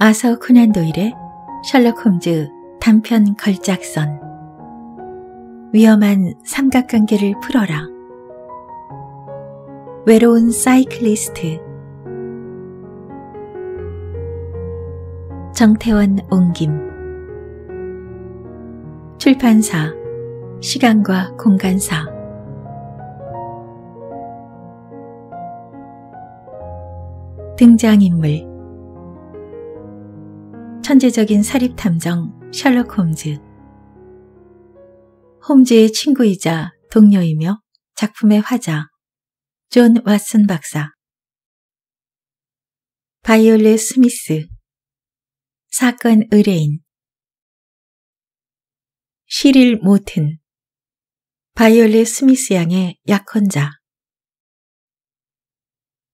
아서 코난 도일의 셜록 홈즈 단편 걸작선 위험한 삼각관계를 풀어라 외로운 사이클리스트 정태원 옹김 출판사 시간과 공간사 등장인물 천재적인 사립탐정 셜록 홈즈. 홈즈의 친구이자 동료이며 작품의 화자 존 왓슨 박사 바이올렛 스미스 사건 의뢰인 시릴 모튼 바이올렛 스미스 양의 약혼자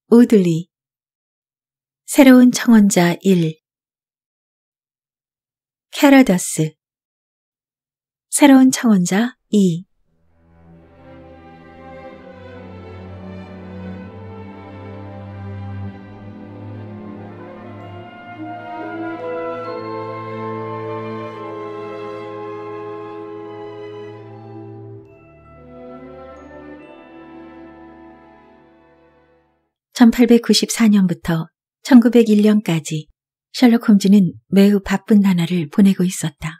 우들리 새로운 청원자 1 캐러더스 새로운 창원자 2 1894년부터 1901년까지 셜록 홈즈는 매우 바쁜 나날을 보내고 있었다.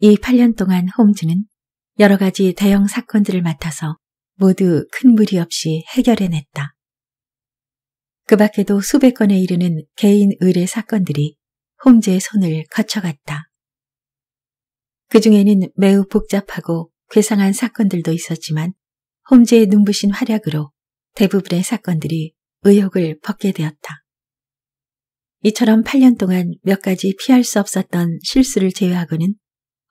이 8년 동안 홈즈는 여러 가지 대형 사건들을 맡아서 모두 큰 무리 없이 해결해냈다. 그 밖에도 수백 건에 이르는 개인 의뢰 사건들이 홈즈의 손을 거쳐갔다. 그 중에는 매우 복잡하고 괴상한 사건들도 있었지만 홈즈의 눈부신 활약으로 대부분의 사건들이 의혹을 벗게 되었다. 이처럼 8년 동안 몇 가지 피할 수 없었던 실수를 제외하고는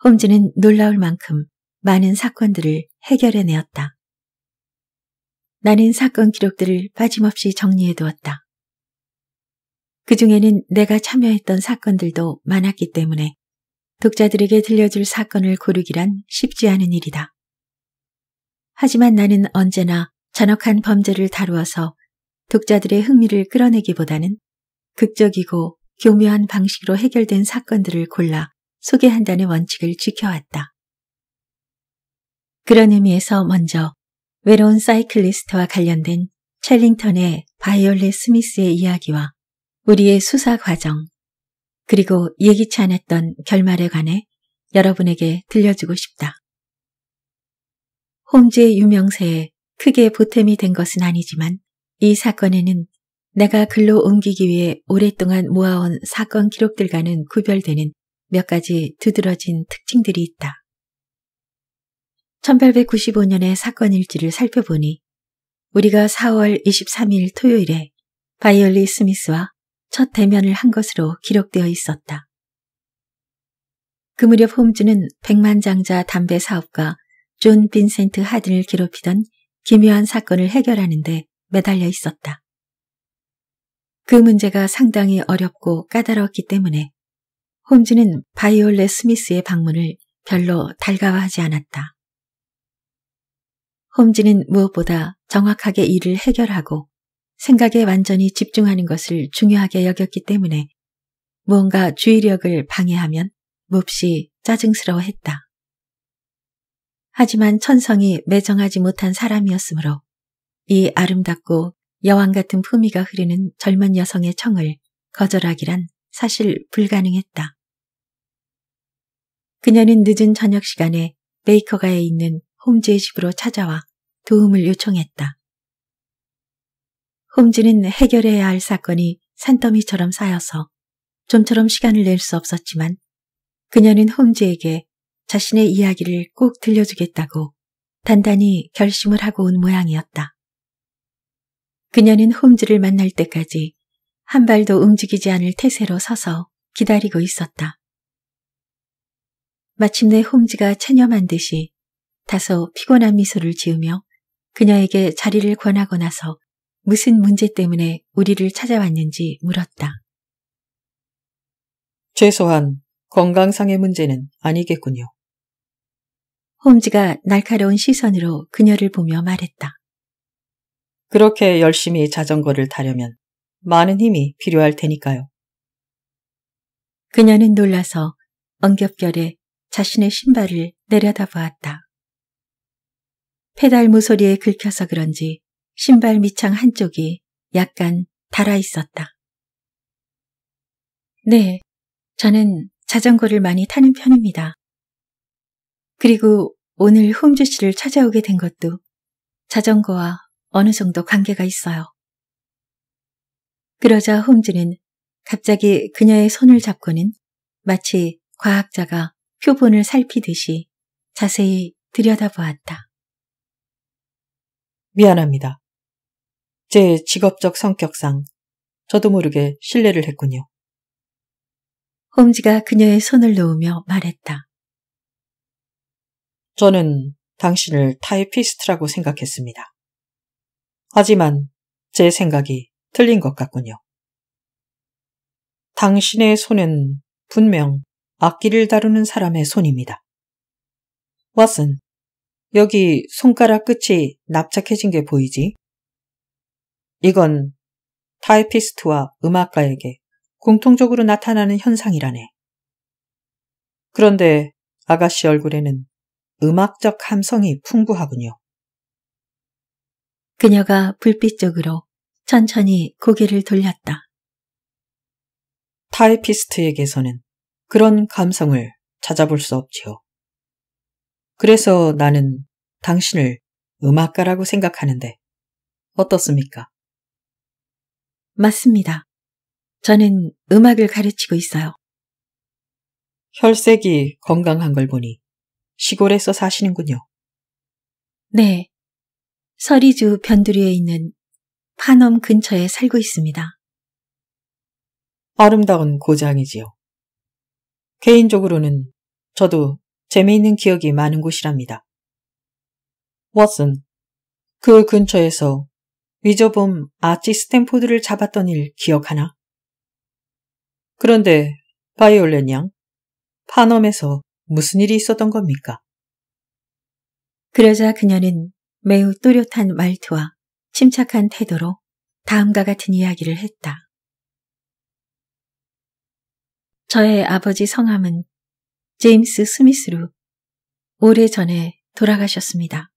홈즈는 놀라울 만큼 많은 사건들을 해결해내었다. 나는 사건 기록들을 빠짐없이 정리해두었다. 그 중에는 내가 참여했던 사건들도 많았기 때문에 독자들에게 들려줄 사건을 고르기란 쉽지 않은 일이다. 하지만 나는 언제나 잔혹한 범죄를 다루어서 독자들의 흥미를 끌어내기보다는 극적이고 교묘한 방식으로 해결된 사건들을 골라 소개한다는 원칙을 지켜왔다. 그런 의미에서 먼저 외로운 사이클리스트와 관련된 챌링턴의 바이올렛 스미스의 이야기와 우리의 수사 과정, 그리고 예기치 않았던 결말에 관해 여러분에게 들려주고 싶다. 홈즈의 유명세에 크게 보탬이 된 것은 아니지만 이 사건에는 내가 글로 옮기기 위해 오랫동안 모아온 사건 기록들과는 구별되는 몇 가지 두드러진 특징들이 있다. 1895년의 사건 일지를 살펴보니 우리가 4월 23일 토요일에 바이올리 스미스와 첫 대면을 한 것으로 기록되어 있었다. 그 무렵 홈즈는 백만장자 담배 사업가 존 빈센트 하든을 괴롭히던 기묘한 사건을 해결하는데 매달려 있었다. 그 문제가 상당히 어렵고 까다롭기 때문에 홈즈는 바이올렛 스미스의 방문을 별로 달가워하지 않았다. 홈즈는 무엇보다 정확하게 일을 해결하고 생각에 완전히 집중하는 것을 중요하게 여겼기 때문에 무언가 주의력을 방해하면 몹시 짜증스러워했다. 하지만 천성이 매정하지 못한 사람이었으므로 이 아름답고 여왕 같은 품위가 흐르는 젊은 여성의 청을 거절하기란 사실 불가능했다. 그녀는 늦은 저녁 시간에 베이커가에 있는 홈즈의 집으로 찾아와 도움을 요청했다. 홈즈는 해결해야 할 사건이 산더미처럼 쌓여서 좀처럼 시간을 낼 수 없었지만 그녀는 홈즈에게 자신의 이야기를 꼭 들려주겠다고 단단히 결심을 하고 온 모양이었다. 그녀는 홈즈를 만날 때까지 한 발도 움직이지 않을 태세로 서서 기다리고 있었다. 마침내 홈즈가 체념한 듯이 다소 피곤한 미소를 지으며 그녀에게 자리를 권하고 나서 무슨 문제 때문에 우리를 찾아왔는지 물었다. 최소한 건강상의 문제는 아니겠군요. 홈즈가 날카로운 시선으로 그녀를 보며 말했다. 그렇게 열심히 자전거를 타려면 많은 힘이 필요할 테니까요. 그녀는 놀라서 엉겹결에 자신의 신발을 내려다보았다. 페달 모서리에 긁혀서 그런지 신발 밑창 한쪽이 약간 달아 있었다. 네, 저는 자전거를 많이 타는 편입니다. 그리고 오늘 홈즈 씨를 찾아오게 된 것도 자전거와 어느 정도 관계가 있어요. 그러자 홈즈는 갑자기 그녀의 손을 잡고는 마치 과학자가 표본을 살피듯이 자세히 들여다보았다. 미안합니다. 제 직업적 성격상 저도 모르게 신뢰를 했군요. 홈즈가 그녀의 손을 놓으며 말했다. 저는 당신을 타이피스트라고 생각했습니다. 하지만 제 생각이 틀린 것 같군요. 당신의 손은 분명 악기를 다루는 사람의 손입니다. 왓슨, 여기 손가락 끝이 납작해진 게 보이지? 이건 타이피스트와 음악가에게 공통적으로 나타나는 현상이라네. 그런데 아가씨 얼굴에는 음악적 함성이 풍부하군요. 그녀가 불빛 쪽으로 천천히 고개를 돌렸다. 타이피스트에게서는 그런 감성을 찾아볼 수 없지요. 그래서 나는 당신을 음악가라고 생각하는데 어떻습니까? 맞습니다. 저는 음악을 가르치고 있어요. 혈색이 건강한 걸 보니 시골에서 사시는군요. 네, 서리주 변두리에 있는 파넘 근처에 살고 있습니다. 아름다운 고장이지요. 개인적으로는 저도 재미있는 기억이 많은 곳이랍니다. 워슨그 근처에서 위저범 아치 스탠포드를 잡았던 일 기억하나? 그런데 바이올렛 양, 파넘에서 무슨 일이 있었던 겁니까? 그러자 그녀는 매우 또렷한 말투와 침착한 태도로 다음과 같은 이야기를 했다. 저의 아버지 성함은 제임스 스미스로 오래전에 돌아가셨습니다.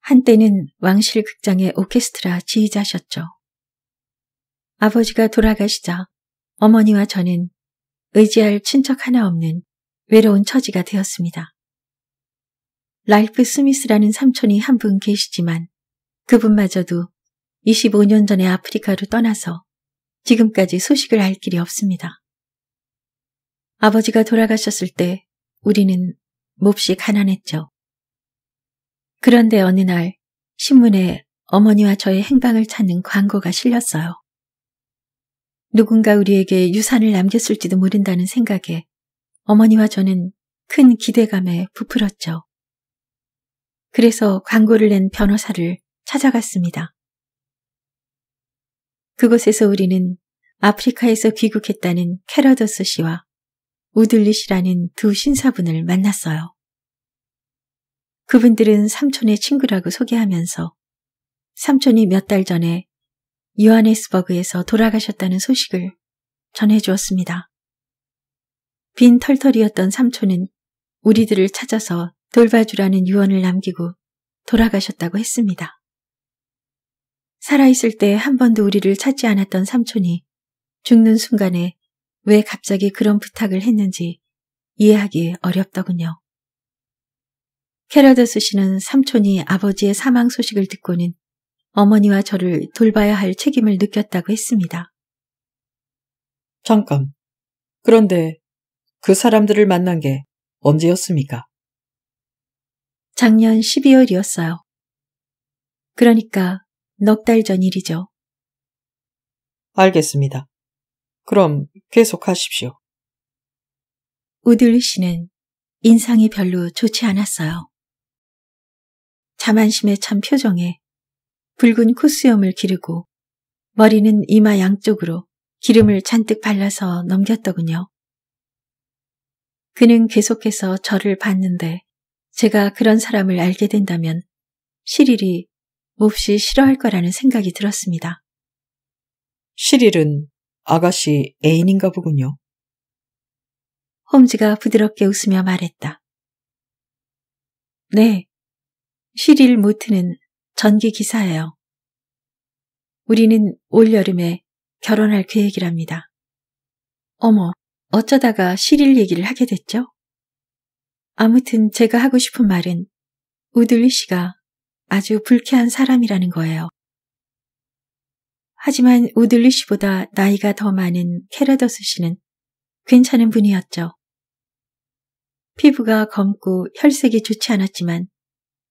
한때는 왕실 극장의 오케스트라 지휘자셨죠. 아버지가 돌아가시자 어머니와 저는 의지할 친척 하나 없는 외로운 처지가 되었습니다. 랄프 스미스라는 삼촌이 한 분 계시지만 그분마저도 25년 전에 아프리카로 떠나서 지금까지 소식을 알 길이 없습니다. 아버지가 돌아가셨을 때 우리는 몹시 가난했죠. 그런데 어느 날 신문에 어머니와 저의 행방을 찾는 광고가 실렸어요. 누군가 우리에게 유산을 남겼을지도 모른다는 생각에 어머니와 저는 큰 기대감에 부풀었죠. 그래서 광고를 낸 변호사를 찾아갔습니다. 그곳에서 우리는 아프리카에서 귀국했다는 캐러더스 씨와 우들리 씨라는 두 신사분을 만났어요. 그분들은 삼촌의 친구라고 소개하면서 삼촌이 몇 달 전에 요하네스버그에서 돌아가셨다는 소식을 전해주었습니다. 빈 털털이었던 삼촌은 우리들을 찾아서 돌봐주라는 유언을 남기고 돌아가셨다고 했습니다. 살아있을 때 한 번도 우리를 찾지 않았던 삼촌이 죽는 순간에 왜 갑자기 그런 부탁을 했는지 이해하기 어렵더군요. 캐러더스 씨는 삼촌이 아버지의 사망 소식을 듣고는 어머니와 저를 돌봐야 할 책임을 느꼈다고 했습니다. 잠깐. 그런데 그 사람들을 만난 게 언제였습니까? 작년 12월이었어요. 그러니까 넉 달 전 일이죠. 알겠습니다. 그럼 계속하십시오. 우들 씨는 인상이 별로 좋지 않았어요. 자만심에 찬 표정에 붉은 코수염을 기르고 머리는 이마 양쪽으로 기름을 잔뜩 발라서 넘겼더군요. 그는 계속해서 저를 봤는데 제가 그런 사람을 알게 된다면 시릴이 몹시 싫어할 거라는 생각이 들었습니다. 시릴은 아가씨 애인인가 보군요. 홈즈가 부드럽게 웃으며 말했다. 네, 시릴 모트는 전기 기사예요. 우리는 올여름에 결혼할 계획이랍니다. 어머, 어쩌다가 시릴 얘기를 하게 됐죠? 아무튼 제가 하고 싶은 말은 우들리 씨가 아주 불쾌한 사람이라는 거예요. 하지만 우들리 씨보다 나이가 더 많은 캐러더스 씨는 괜찮은 분이었죠. 피부가 검고 혈색이 좋지 않았지만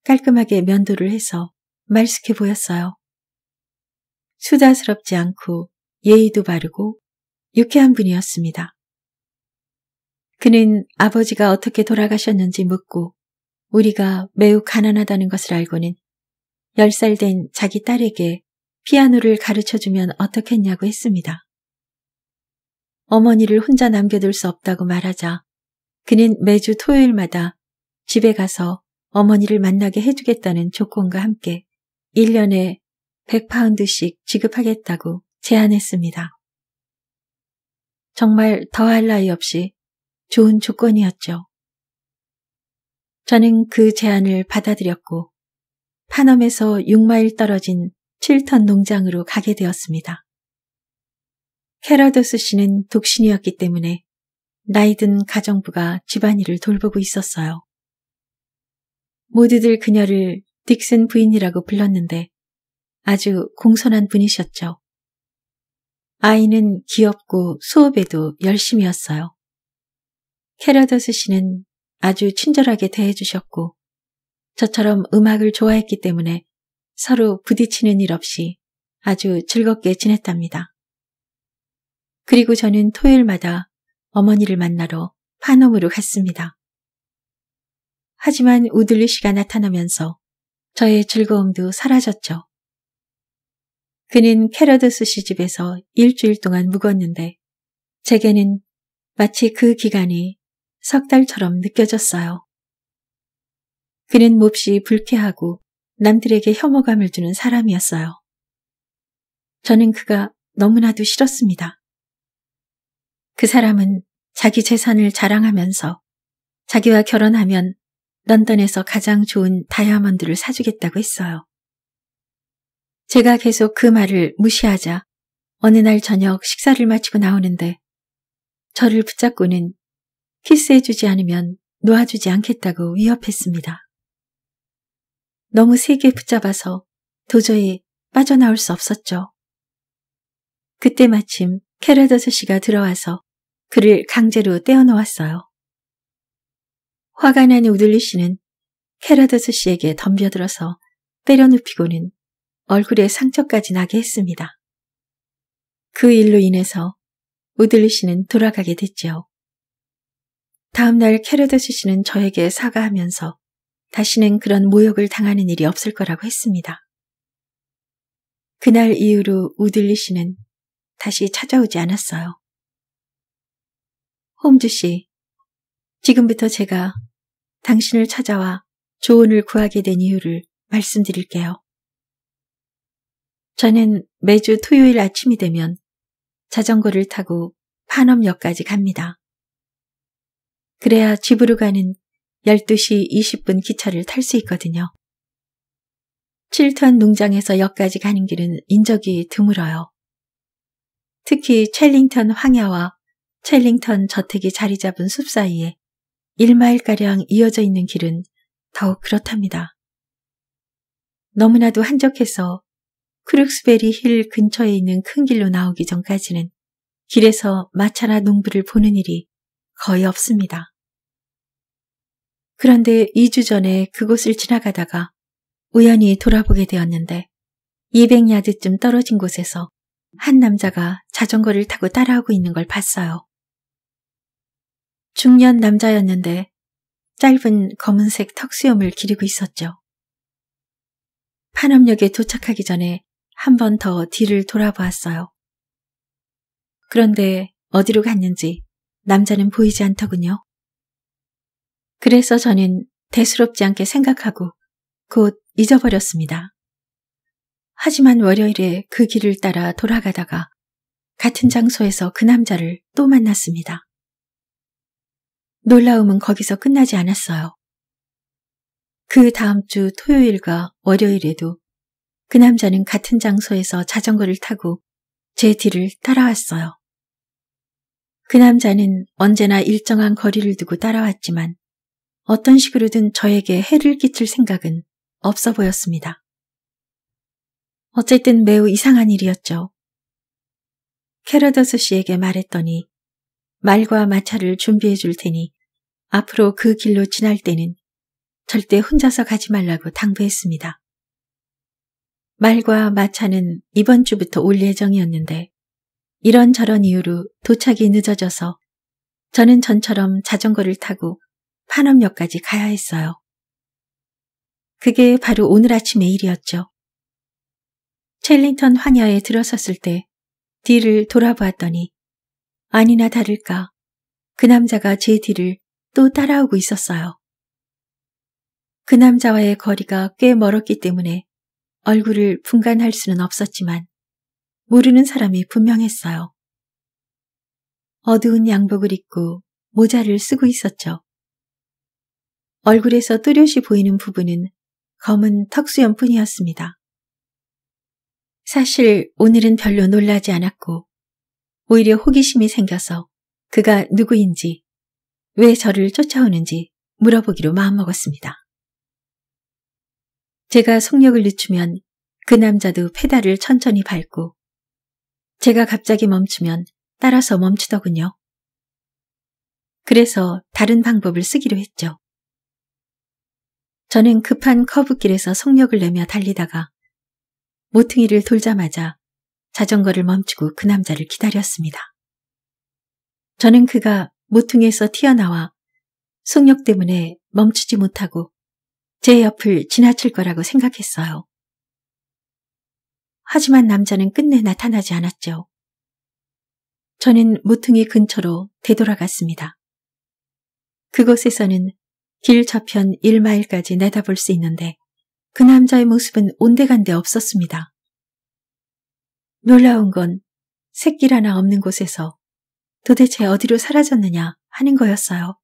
깔끔하게 면도를 해서 말숙해 보였어요. 수다스럽지 않고 예의도 바르고 유쾌한 분이었습니다. 그는 아버지가 어떻게 돌아가셨는지 묻고 우리가 매우 가난하다는 것을 알고는 10살 된 자기 딸에게 피아노를 가르쳐주면 어떻겠냐고 했습니다. 어머니를 혼자 남겨둘 수 없다고 말하자 그는 매주 토요일마다 집에 가서 어머니를 만나게 해주겠다는 조건과 함께 1년에 100파운드씩 지급하겠다고 제안했습니다. 정말 더할 나위 없이 좋은 조건이었죠. 저는 그 제안을 받아들였고 파넘에서 6마일 떨어진 칠턴 농장으로 가게 되었습니다. 캐러더스 씨는 독신이었기 때문에 나이든 가정부가 집안일을 돌보고 있었어요. 모두들 그녀를 딕슨 부인이라고 불렀는데 아주 공손한 분이셨죠. 아이는 귀엽고 수업에도 열심이었어요. 캐러더스 씨는 아주 친절하게 대해주셨고 저처럼 음악을 좋아했기 때문에 서로 부딪히는 일 없이 아주 즐겁게 지냈답니다. 그리고 저는 토요일마다 어머니를 만나러 파놈으로 갔습니다. 하지만 우들리 씨가 나타나면서 저의 즐거움도 사라졌죠. 그는 캐러더스 씨 집에서 일주일 동안 묵었는데 제게는 마치 그 기간이 석달처럼 느껴졌어요. 그는 몹시 불쾌하고 남들에게 혐오감을 주는 사람이었어요. 저는 그가 너무나도 싫었습니다. 그 사람은 자기 재산을 자랑하면서 자기와 결혼하면 런던에서 가장 좋은 다이아몬드를 사주겠다고 했어요. 제가 계속 그 말을 무시하자 어느 날 저녁 식사를 마치고 나오는데 저를 붙잡고는 키스해주지 않으면 놓아주지 않겠다고 위협했습니다. 너무 세게 붙잡아서 도저히 빠져나올 수 없었죠. 그때 마침 캐라더스 씨가 들어와서 그를 강제로 떼어놓았어요. 화가 난 우들리 씨는 캐라더스 씨에게 덤벼들어서 때려눕히고는 얼굴에 상처까지 나게 했습니다. 그 일로 인해서 우들리 씨는 돌아가게 됐지요. 다음날 캐르드 씨씨는 저에게 사과하면서 다시는 그런 모욕을 당하는 일이 없을 거라고 했습니다. 그날 이후로 우들리 씨는 다시 찾아오지 않았어요. 홈즈 씨, 지금부터 제가 당신을 찾아와 조언을 구하게 된 이유를 말씀드릴게요. 저는 매주 토요일 아침이 되면 자전거를 타고 판업역까지 갑니다. 그래야 집으로 가는 12시 20분 기차를 탈 수 있거든요. 칠턴 농장에서 역까지 가는 길은 인적이 드물어요. 특히 챌링턴 황야와 챌링턴 저택이 자리 잡은 숲 사이에 1마일가량 이어져 있는 길은 더욱 그렇답니다. 너무나도 한적해서 크룩스베리 힐 근처에 있는 큰 길로 나오기 전까지는 길에서 마차나 농부를 보는 일이 거의 없습니다. 그런데 2주 전에 그곳을 지나가다가 우연히 돌아보게 되었는데 200야드쯤 떨어진 곳에서 한 남자가 자전거를 타고 따라오고 있는 걸 봤어요. 중년 남자였는데 짧은 검은색 턱수염을 기르고 있었죠. 판암역에 도착하기 전에 한 번 더 뒤를 돌아보았어요. 그런데 어디로 갔는지 남자는 보이지 않더군요. 그래서 저는 대수롭지 않게 생각하고 곧 잊어버렸습니다. 하지만 월요일에 그 길을 따라 돌아가다가 같은 장소에서 그 남자를 또 만났습니다. 놀라움은 거기서 끝나지 않았어요. 그 다음 주 토요일과 월요일에도 그 남자는 같은 장소에서 자전거를 타고 제 뒤를 따라왔어요. 그 남자는 언제나 일정한 거리를 두고 따라왔지만 어떤 식으로든 저에게 해를 끼칠 생각은 없어 보였습니다. 어쨌든 매우 이상한 일이었죠. 캐러더스 씨에게 말했더니 말과 마차를 준비해 줄 테니 앞으로 그 길로 지날 때는 절대 혼자서 가지 말라고 당부했습니다. 말과 마차는 이번 주부터 올 예정이었는데 이런저런 이유로 도착이 늦어져서 저는 전처럼 자전거를 타고 판업역까지 가야 했어요. 그게 바로 오늘 아침의 일이었죠. 챌린턴 황야에 들어섰을 때 뒤를 돌아보았더니 아니나 다를까 그 남자가 제 뒤를 또 따라오고 있었어요. 그 남자와의 거리가 꽤 멀었기 때문에 얼굴을 분간할 수는 없었지만 모르는 사람이 분명했어요. 어두운 양복을 입고 모자를 쓰고 있었죠. 얼굴에서 또렷이 보이는 부분은 검은 턱수염뿐이었습니다. 사실 오늘은 별로 놀라지 않았고 오히려 호기심이 생겨서 그가 누구인지 왜 저를 쫓아오는지 물어보기로 마음먹었습니다. 제가 속력을 늦추면 그 남자도 페달을 천천히 밟고 제가 갑자기 멈추면 따라서 멈추더군요. 그래서 다른 방법을 쓰기로 했죠. 저는 급한 커브길에서 속력을 내며 달리다가 모퉁이를 돌자마자 자전거를 멈추고 그 남자를 기다렸습니다. 저는 그가 모퉁이에서 튀어나와 속력 때문에 멈추지 못하고 제 옆을 지나칠 거라고 생각했어요. 하지만 남자는 끝내 나타나지 않았죠. 저는 모퉁이 근처로 되돌아갔습니다. 그곳에서는 길 저편 1마일까지 내다볼 수 있는데 그 남자의 모습은 온데간데 없었습니다. 놀라운 건새끼를 하나 없는 곳에서 도대체 어디로 사라졌느냐 하는 거였어요.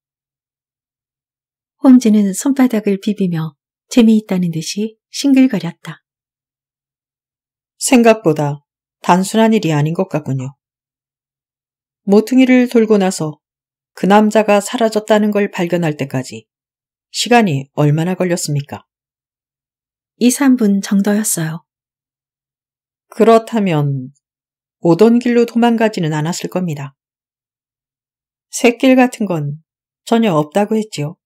홈즈는 손바닥을 비비며 재미있다는 듯이 싱글거렸다. 생각보다 단순한 일이 아닌 것 같군요. 모퉁이를 돌고 나서 그 남자가 사라졌다는 걸 발견할 때까지 시간이 얼마나 걸렸습니까? 2, 3분 정도였어요. 그렇다면 오던 길로 도망가지는 않았을 겁니다. 새길 같은 건 전혀 없다고 했지요?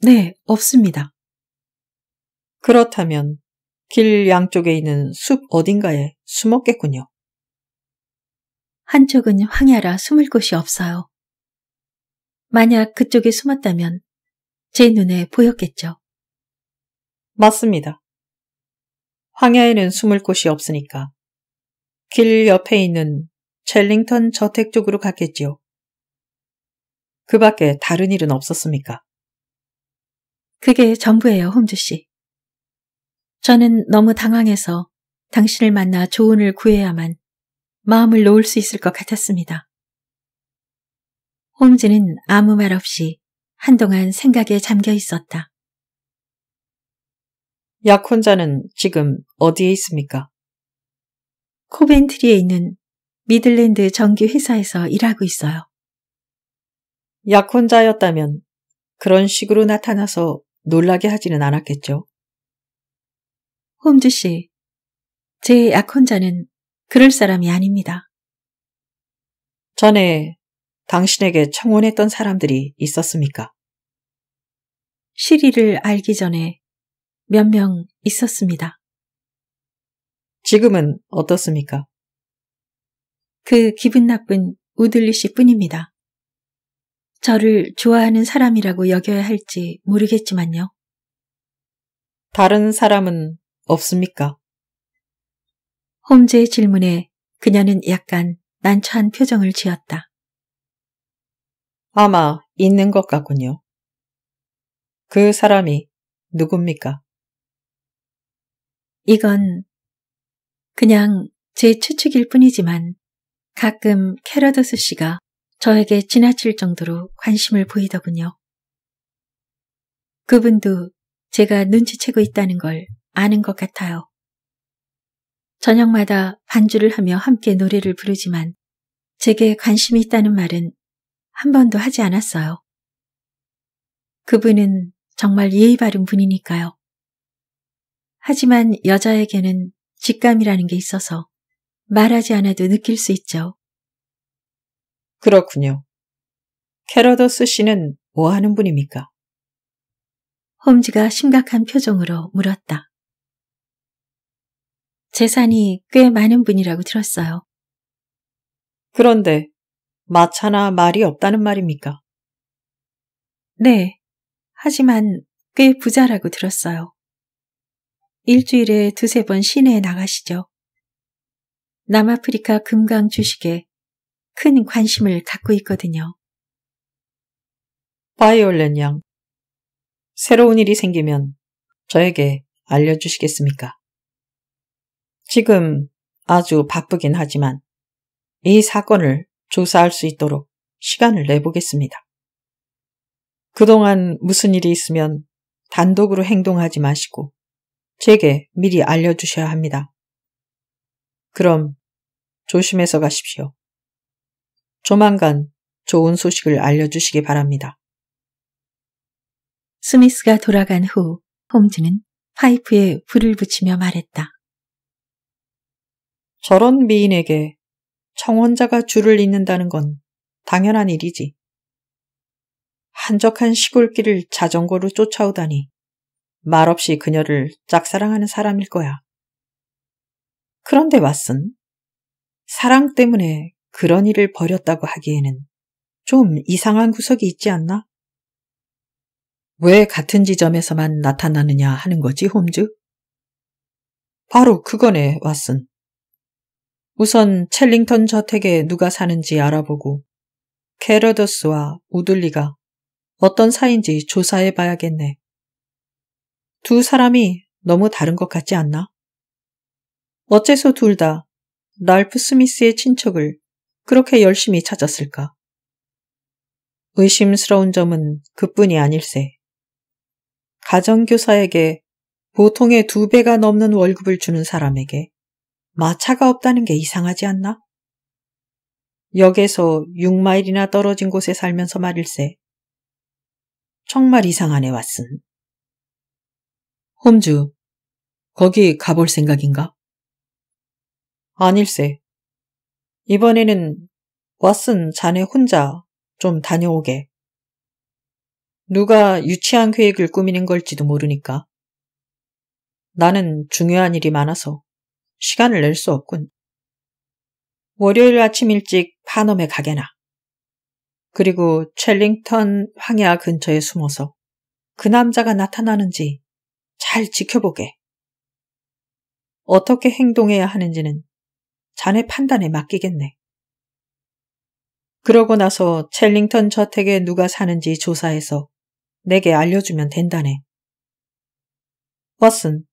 네, 없습니다. 그렇다면 길 양쪽에 있는 숲 어딘가에 숨었겠군요. 한쪽은 황야라 숨을 곳이 없어요. 만약 그쪽에 숨었다면 제 눈에 보였겠죠. 맞습니다. 황야에는 숨을 곳이 없으니까 길 옆에 있는 젤링턴 저택 쪽으로 갔겠지요. 그 밖에 다른 일은 없었습니까? 그게 전부예요, 홈즈 씨. 저는 너무 당황해서 당신을 만나 조언을 구해야만 마음을 놓을 수 있을 것 같았습니다. 홈즈는 아무 말 없이 한동안 생각에 잠겨 있었다. 약혼자는 지금 어디에 있습니까? 코벤트리에 있는 미들랜드 정기회사에서 일하고 있어요. 약혼자였다면 그런 식으로 나타나서 놀라게 하지는 않았겠죠. 홈즈 씨, 제 약혼자는 그럴 사람이 아닙니다. 전에 당신에게 청혼했던 사람들이 있었습니까? 시리를 알기 전에 몇 명 있었습니다. 지금은 어떻습니까? 그 기분 나쁜 우들리 씨 뿐입니다. 저를 좋아하는 사람이라고 여겨야 할지 모르겠지만요. 다른 사람은 없습니까? 홈즈의 질문에 그녀는 약간 난처한 표정을 지었다. 아마 있는 것 같군요. 그 사람이 누굽니까? 이건 그냥 제 추측일 뿐이지만 가끔 캐러더스 씨가 저에게 지나칠 정도로 관심을 보이더군요. 그분도 제가 눈치채고 있다는 걸 아는 것 같아요. 저녁마다 반주를 하며 함께 노래를 부르지만 제게 관심이 있다는 말은 한 번도 하지 않았어요. 그분은 정말 예의 바른 분이니까요. 하지만 여자에게는 직감이라는 게 있어서 말하지 않아도 느낄 수 있죠. 그렇군요. 캐러더스 씨는 뭐 하는 분입니까? 홈즈가 심각한 표정으로 물었다. 재산이 꽤 많은 분이라고 들었어요. 그런데 마차나 말이 없다는 말입니까? 네. 하지만 꽤 부자라고 들었어요. 일주일에 두세 번 시내에 나가시죠. 남아프리카 금강 주식에 큰 관심을 갖고 있거든요. 바이올렛 양, 새로운 일이 생기면 저에게 알려주시겠습니까? 지금 아주 바쁘긴 하지만 이 사건을 조사할 수 있도록 시간을 내보겠습니다. 그동안 무슨 일이 있으면 단독으로 행동하지 마시고 제게 미리 알려주셔야 합니다. 그럼 조심해서 가십시오. 조만간 좋은 소식을 알려주시기 바랍니다. 스미스가 돌아간 후 홈즈는 파이프에 불을 붙이며 말했다. 저런 미인에게 청원자가 줄을 잇는다는 건 당연한 일이지. 한적한 시골길을 자전거로 쫓아오다니 말없이 그녀를 짝사랑하는 사람일 거야. 그런데 왓슨, 사랑 때문에 그런 일을 벌였다고 하기에는 좀 이상한 구석이 있지 않나? 왜 같은 지점에서만 나타나느냐 하는 거지, 홈즈? 바로 그거네, 왓슨. 우선 챌링턴 저택에 누가 사는지 알아보고 캐러더스와 우둘리가 어떤 사이인지 조사해 봐야겠네. 두 사람이 너무 다른 것 같지 않나? 어째서 둘 다 랄프 스미스의 친척을 그렇게 열심히 찾았을까? 의심스러운 점은 그뿐이 아닐세. 가정교사에게 보통의 두 배가 넘는 월급을 주는 사람에게 마차가 없다는 게 이상하지 않나? 역에서 6마일이나 떨어진 곳에 살면서 말일세. 정말 이상하네 왓슨. 홈즈, 거기 가볼 생각인가? 아닐세. 이번에는 왓슨 자네 혼자 좀 다녀오게. 누가 유치한 계획을 꾸미는 걸지도 모르니까. 나는 중요한 일이 많아서. 시간을 낼 수 없군. 월요일 아침 일찍 파넘에 가게나. 그리고 첼링턴 황야 근처에 숨어서 그 남자가 나타나는지 잘 지켜보게. 어떻게 행동해야 하는지는 자네 판단에 맡기겠네. 그러고 나서 첼링턴 저택에 누가 사는지 조사해서 내게 알려주면 된다네. 왓슨,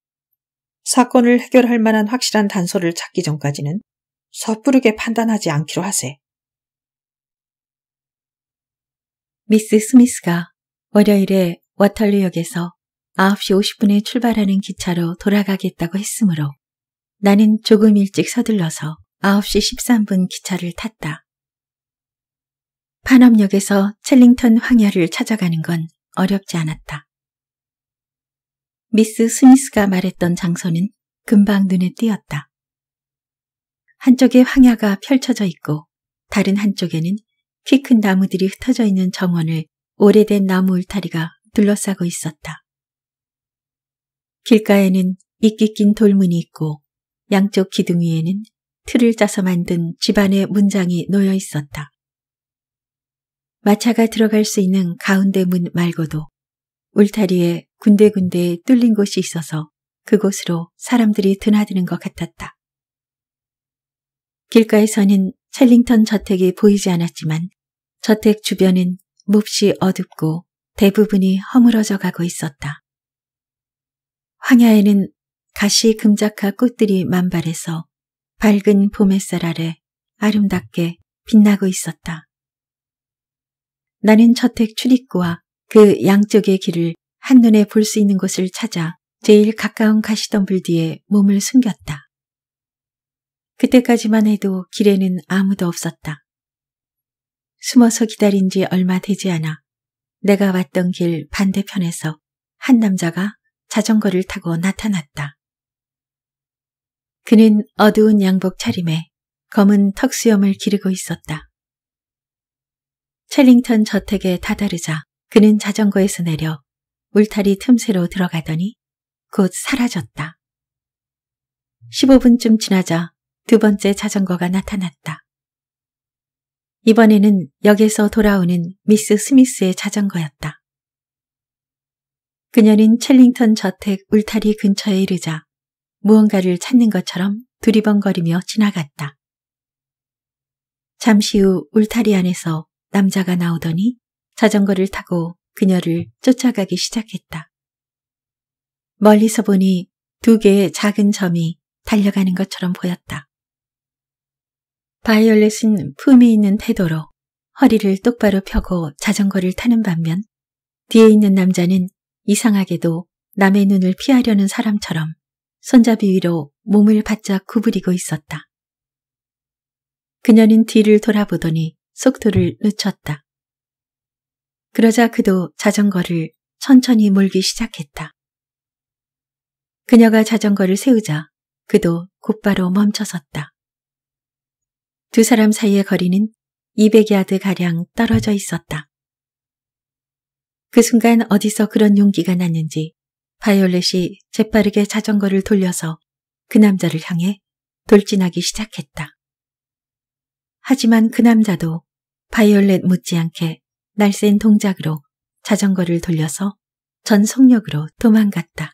사건을 해결할 만한 확실한 단서를 찾기 전까지는 섣부르게 판단하지 않기로 하세. 미스 스미스가 월요일에 워털루역에서 9시 50분에 출발하는 기차로 돌아가겠다고 했으므로 나는 조금 일찍 서둘러서 9시 13분 기차를 탔다. 판업역에서 챌링턴 황야를 찾아가는 건 어렵지 않았다. 미스 스미스가 말했던 장소는 금방 눈에 띄었다. 한쪽에 황야가 펼쳐져 있고 다른 한쪽에는 키 큰 나무들이 흩어져 있는 정원을 오래된 나무 울타리가 둘러싸고 있었다. 길가에는 이끼 낀 돌문이 있고 양쪽 기둥 위에는 틀을 짜서 만든 집안의 문장이 놓여 있었다. 마차가 들어갈 수 있는 가운데 문 말고도 울타리에 군데군데 뚫린 곳이 있어서 그곳으로 사람들이 드나드는 것 같았다. 길가에서는 챌링턴 저택이 보이지 않았지만 저택 주변은 몹시 어둡고 대부분이 허물어져 가고 있었다. 황야에는 가시 금작화 꽃들이 만발해서 밝은 봄의쌀 아래 아름답게 빛나고 있었다. 나는 저택 출입구와 그 양쪽의 길을 한눈에 볼 수 있는 곳을 찾아 제일 가까운 가시덤불 뒤에 몸을 숨겼다. 그때까지만 해도 길에는 아무도 없었다. 숨어서 기다린 지 얼마 되지 않아 내가 왔던 길 반대편에서 한 남자가 자전거를 타고 나타났다. 그는 어두운 양복 차림에 검은 턱수염을 기르고 있었다. 챌링턴 저택에 다다르자 그는 자전거에서 내려 울타리 틈새로 들어가더니 곧 사라졌다. 15분쯤 지나자 두 번째 자전거가 나타났다. 이번에는 역에서 돌아오는 미스 스미스의 자전거였다. 그녀는 챌링턴 저택 울타리 근처에 이르자 무언가를 찾는 것처럼 두리번거리며 지나갔다. 잠시 후 울타리 안에서 남자가 나오더니 자전거를 타고 그녀를 쫓아가기 시작했다. 멀리서 보니 두 개의 작은 점이 달려가는 것처럼 보였다. 바이올렛은 품이 있는 태도로 허리를 똑바로 펴고 자전거를 타는 반면 뒤에 있는 남자는 이상하게도 남의 눈을 피하려는 사람처럼 손잡이 위로 몸을 바짝 구부리고 있었다. 그녀는 뒤를 돌아보더니 속도를 늦췄다. 그러자 그도 자전거를 천천히 몰기 시작했다. 그녀가 자전거를 세우자 그도 곧바로 멈춰섰다. 두 사람 사이의 거리는 200야드가량 떨어져 있었다. 그 순간 어디서 그런 용기가 났는지 바이올렛이 재빠르게 자전거를 돌려서 그 남자를 향해 돌진하기 시작했다. 하지만 그 남자도 바이올렛 못지않게 날쌘 동작으로 자전거를 돌려서 전속력으로 도망갔다.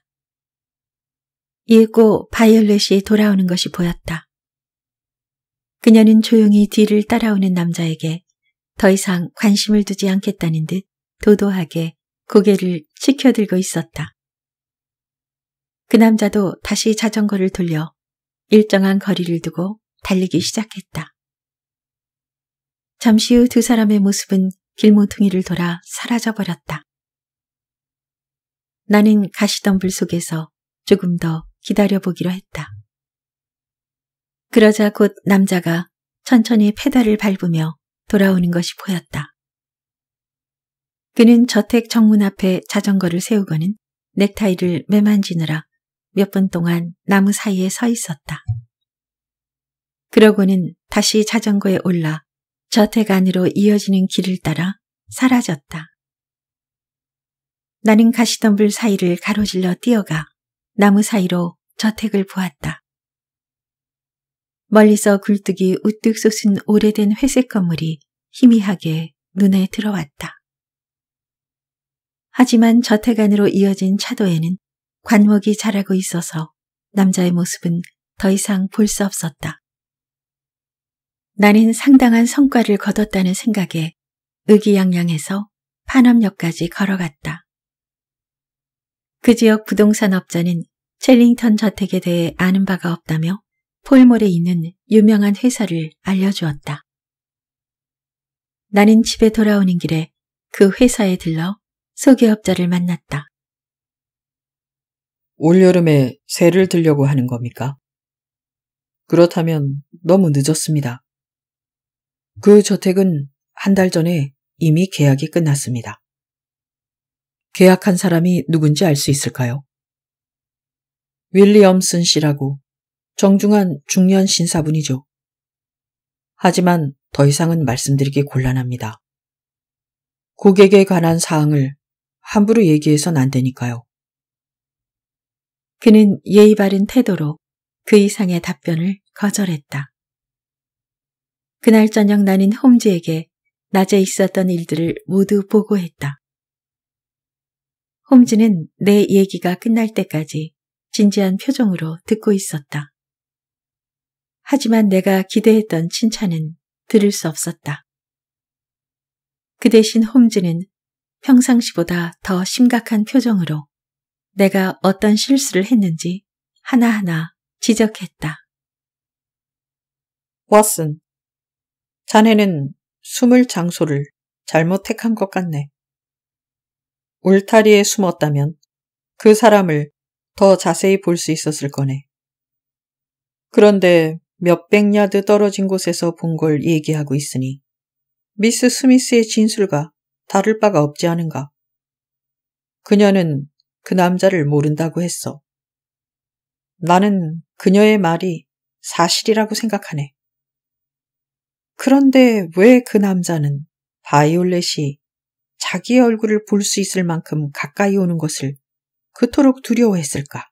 이윽고 바이올렛이 돌아오는 것이 보였다. 그녀는 조용히 뒤를 따라오는 남자에게 더 이상 관심을 두지 않겠다는 듯 도도하게 고개를 치켜들고 있었다. 그 남자도 다시 자전거를 돌려 일정한 거리를 두고 달리기 시작했다. 잠시 후 두 사람의 모습은 길모퉁이를 돌아 사라져버렸다. 나는 가시덤불 속에서 조금 더 기다려보기로 했다. 그러자 곧 남자가 천천히 페달을 밟으며 돌아오는 것이 보였다. 그는 저택 정문 앞에 자전거를 세우고는 넥타이를 매만지느라 몇 분 동안 나무 사이에 서 있었다. 그러고는 다시 자전거에 올라 저택 안으로 이어지는 길을 따라 사라졌다. 나는 가시덤불 사이를 가로질러 뛰어가 나무 사이로 저택을 보았다. 멀리서 굴뚝이 우뚝 솟은 오래된 회색 건물이 희미하게 눈에 들어왔다. 하지만 저택 안으로 이어진 차도에는 관목이 자라고 있어서 남자의 모습은 더 이상 볼 수 없었다. 나는 상당한 성과를 거뒀다는 생각에 의기양양해서 판업역까지 걸어갔다. 그 지역 부동산업자는 첼링턴 저택에 대해 아는 바가 없다며 폴몰에 있는 유명한 회사를 알려주었다. 나는 집에 돌아오는 길에 그 회사에 들러 소개업자를 만났다. 올여름에 새를 들려고 하는 겁니까? 그렇다면 너무 늦었습니다. 그 저택은 한 달 전에 이미 계약이 끝났습니다. 계약한 사람이 누군지 알 수 있을까요? 윌리엄슨 씨라고 정중한 중년 신사분이죠. 하지만 더 이상은 말씀드리기 곤란합니다. 고객에 관한 사항을 함부로 얘기해선 안 되니까요. 그는 예의 바른 태도로 그 이상의 답변을 거절했다. 그날 저녁 나는 홈즈에게 낮에 있었던 일들을 모두 보고했다. 홈즈는 내 얘기가 끝날 때까지 진지한 표정으로 듣고 있었다. 하지만 내가 기대했던 칭찬은 들을 수 없었다. 그 대신 홈즈는 평상시보다 더 심각한 표정으로 내가 어떤 실수를 했는지 하나하나 지적했다. 왓슨, 자네는 숨을 장소를 잘못 택한 것 같네. 울타리에 숨었다면 그 사람을 더 자세히 볼 수 있었을 거네. 그런데 몇 백 야드 떨어진 곳에서 본 걸 얘기하고 있으니 미스 스미스의 진술과 다를 바가 없지 않은가. 그녀는 그 남자를 모른다고 했어. 나는 그녀의 말이 사실이라고 생각하네. 그런데 왜 그 남자는 바이올렛이 자기의 얼굴을 볼 수 있을 만큼 가까이 오는 것을 그토록 두려워했을까?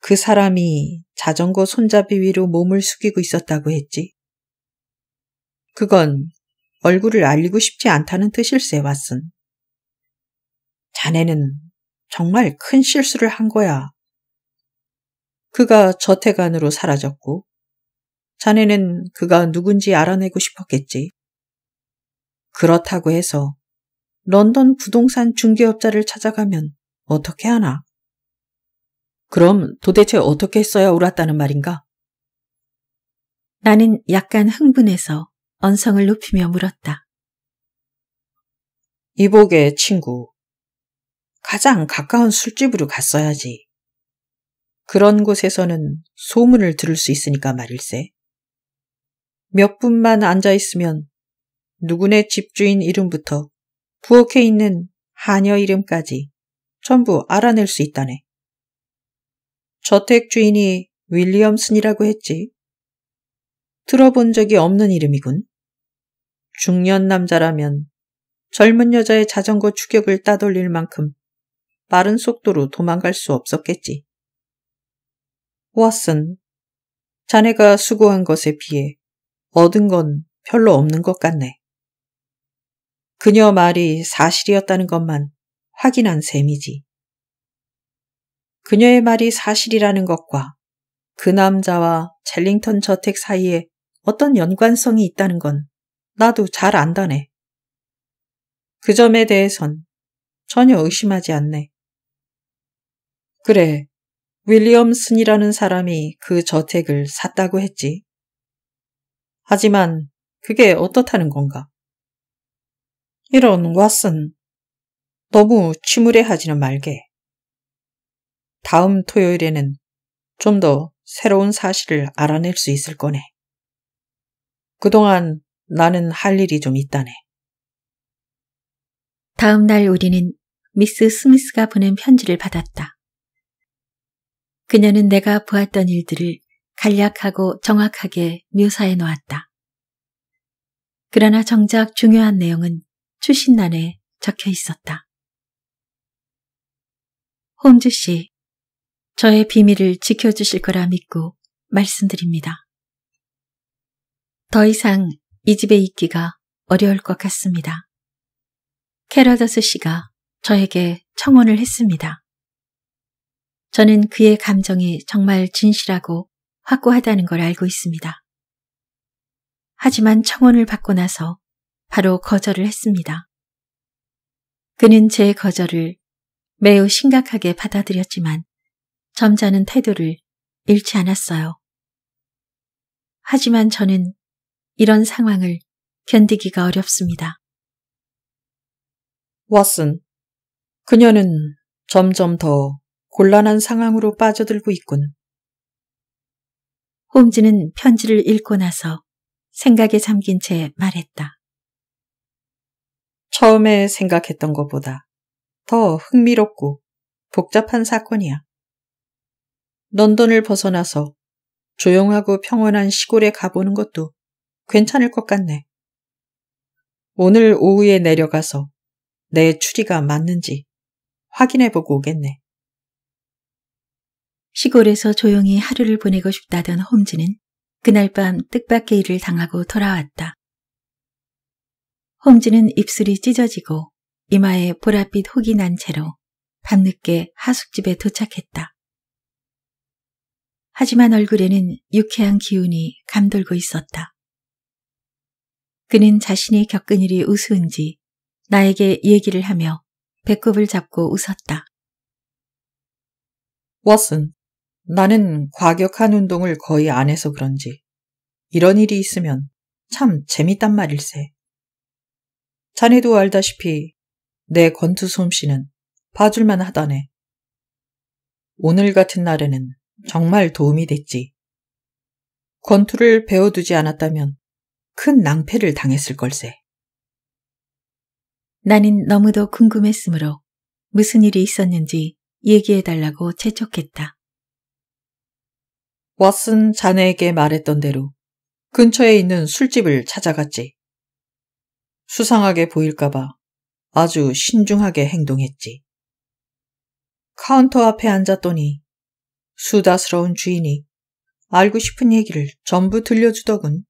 그 사람이 자전거 손잡이 위로 몸을 숙이고 있었다고 했지. 그건 얼굴을 알리고 싶지 않다는 뜻일세, 왓슨. 자네는 정말 큰 실수를 한 거야. 그가 저택안으로 사라졌고 자네는 그가 누군지 알아내고 싶었겠지. 그렇다고 해서 런던 부동산 중개업자를 찾아가면 어떻게 하나? 그럼 도대체 어떻게 써야 옳았다는 말인가? 나는 약간 흥분해서 언성을 높이며 물었다. 이복의 친구. 가장 가까운 술집으로 갔어야지. 그런 곳에서는 소문을 들을 수 있으니까 말일세. 몇 분만 앉아 있으면 누구네 집주인 이름부터 부엌에 있는 하녀 이름까지 전부 알아낼 수 있다네. 저택 주인이 윌리엄슨이라고 했지. 들어본 적이 없는 이름이군. 중년 남자라면 젊은 여자의 자전거 추격을 따돌릴 만큼 빠른 속도로 도망갈 수 없었겠지. 왓슨, 자네가 수고한 것에 비해 얻은 건 별로 없는 것 같네. 그녀 말이 사실이었다는 것만 확인한 셈이지. 그녀의 말이 사실이라는 것과 그 남자와 젤링턴 저택 사이에 어떤 연관성이 있다는 건 나도 잘 안다네. 그 점에 대해선 전혀 의심하지 않네. 그래, 윌리엄슨이라는 사람이 그 저택을 샀다고 했지. 하지만 그게 어떻다는 건가? 이런 왓슨, 너무 침울해하지는 말게. 다음 토요일에는 좀 더 새로운 사실을 알아낼 수 있을 거네. 그동안 나는 할 일이 좀 있다네. 다음 날 우리는 미스 스미스가 보낸 편지를 받았다. 그녀는 내가 보았던 일들을 간략하고 정확하게 묘사해 놓았다. 그러나 정작 중요한 내용은 출신란에 적혀 있었다. 홈즈 씨, 저의 비밀을 지켜주실 거라 믿고 말씀드립니다. 더 이상 이 집에 있기가 어려울 것 같습니다. 캐러더스 씨가 저에게 청혼을 했습니다. 저는 그의 감정이 정말 진실하고 확고하다는 걸 알고 있습니다. 하지만 청혼을 받고 나서 바로 거절을 했습니다. 그는 제 거절을 매우 심각하게 받아들였지만 점잖은 태도를 잃지 않았어요. 하지만 저는 이런 상황을 견디기가 어렵습니다. 왓슨, 그녀는 점점 더 곤란한 상황으로 빠져들고 있군. 홈즈는 편지를 읽고 나서 생각에 잠긴 채 말했다. 처음에 생각했던 것보다 더 흥미롭고 복잡한 사건이야. 런던을 벗어나서 조용하고 평온한 시골에 가보는 것도 괜찮을 것 같네. 오늘 오후에 내려가서 내 추리가 맞는지 확인해보고 오겠네. 시골에서 조용히 하루를 보내고 싶다던 홈즈는 그날 밤 뜻밖의 일을 당하고 돌아왔다. 홈즈는 입술이 찢어지고 이마에 보랏빛 혹이 난 채로 밤늦게 하숙집에 도착했다. 하지만 얼굴에는 유쾌한 기운이 감돌고 있었다. 그는 자신이 겪은 일이 우스운지 나에게 얘기를 하며 배꼽을 잡고 웃었다. 워슨 나는 과격한 운동을 거의 안 해서 그런지 이런 일이 있으면 참 재밌단 말일세. 자네도 알다시피 내 권투 솜씨는 봐줄만 하다네. 오늘 같은 날에는 정말 도움이 됐지. 권투를 배워두지 않았다면 큰 낭패를 당했을 걸세. 나는 너무도 궁금했으므로 무슨 일이 있었는지 얘기해달라고 재촉했다. 왓슨 자네에게 말했던 대로 근처에 있는 술집을 찾아갔지. 수상하게 보일까봐 아주 신중하게 행동했지. 카운터 앞에 앉았더니 수다스러운 주인이 알고 싶은 얘기를 전부 들려주더군.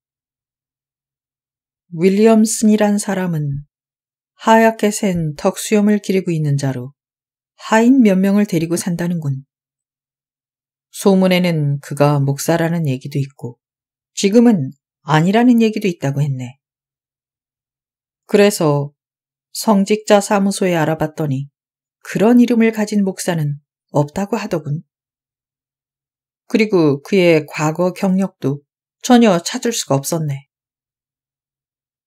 윌리엄슨이란 사람은 하얗게 센 턱수염을 기르고 있는 자로 하인 몇 명을 데리고 산다는군. 소문에는 그가 목사라는 얘기도 있고 지금은 아니라는 얘기도 있다고 했네. 그래서 성직자 사무소에 알아봤더니 그런 이름을 가진 목사는 없다고 하더군. 그리고 그의 과거 경력도 전혀 찾을 수가 없었네.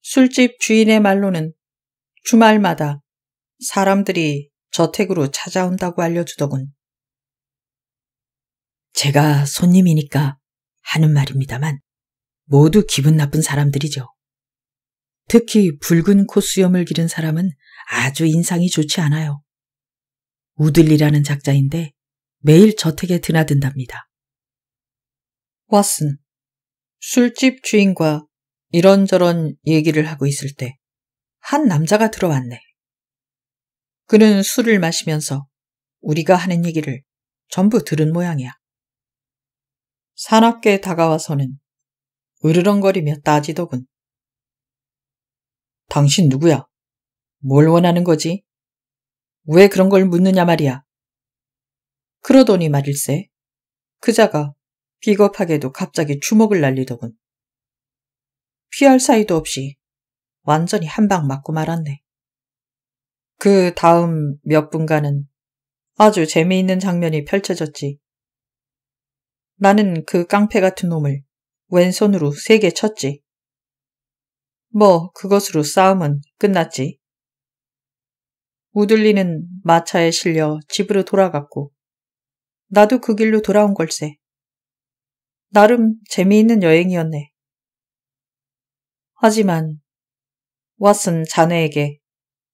술집 주인의 말로는 주말마다 사람들이 저택으로 찾아온다고 알려주더군. 제가 손님이니까 하는 말입니다만 모두 기분 나쁜 사람들이죠. 특히 붉은 코수염을 기른 사람은 아주 인상이 좋지 않아요. 우들리라는 작자인데 매일 저택에 드나든답니다. 왓슨, 술집 주인과 이런저런 얘기를 하고 있을 때 한 남자가 들어왔네. 그는 술을 마시면서 우리가 하는 얘기를 전부 들은 모양이야. 사납게 다가와서는 으르렁거리며 따지더군. 당신 누구야? 뭘 원하는 거지? 왜 그런 걸 묻느냐 말이야. 그러더니 말일세. 그자가 비겁하게도 갑자기 주먹을 날리더군. 피할 사이도 없이 완전히 한 방 맞고 말았네. 그 다음 몇 분간은 아주 재미있는 장면이 펼쳐졌지. 나는 그 깡패 같은 놈을 왼손으로 세게 쳤지. 뭐, 그것으로 싸움은 끝났지. 우둘리는 마차에 실려 집으로 돌아갔고, 나도 그 길로 돌아온 걸세. 나름 재미있는 여행이었네. 하지만, 왓슨 자네에게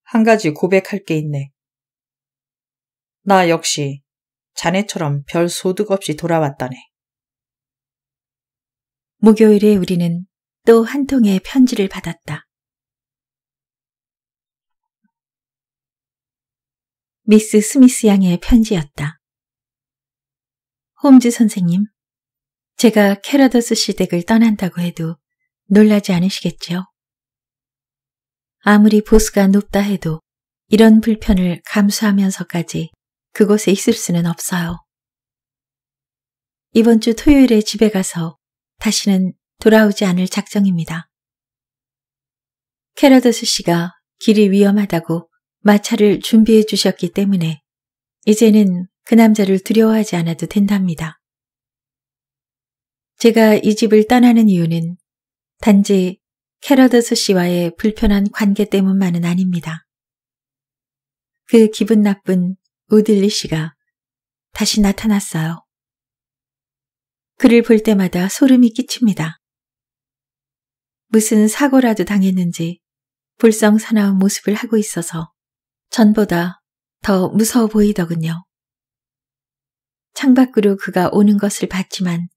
한 가지 고백할 게 있네. 나 역시 자네처럼 별 소득 없이 돌아왔다네. 목요일에 우리는 또 한 통의 편지를 받았다. 미스 스미스 양의 편지였다. 홈즈 선생님, 제가 캐러더스 시댁을 떠난다고 해도 놀라지 않으시겠지요? 아무리 보수가 높다 해도 이런 불편을 감수하면서까지 그곳에 있을 수는 없어요. 이번 주 토요일에 집에 가서 다시는 돌아오지 않을 작정입니다. 캐러더스 씨가 길이 위험하다고 마차를 준비해 주셨기 때문에 이제는 그 남자를 두려워하지 않아도 된답니다. 제가 이 집을 떠나는 이유는 단지 캐러더스 씨와의 불편한 관계 때문만은 아닙니다. 그 기분 나쁜 우들리 씨가 다시 나타났어요. 그를 볼 때마다 소름이 끼칩니다. 무슨 사고라도 당했는지 불성사나운 모습을 하고 있어서 전보다 더 무서워 보이더군요. 창밖으로 그가 오는 것을 봤지만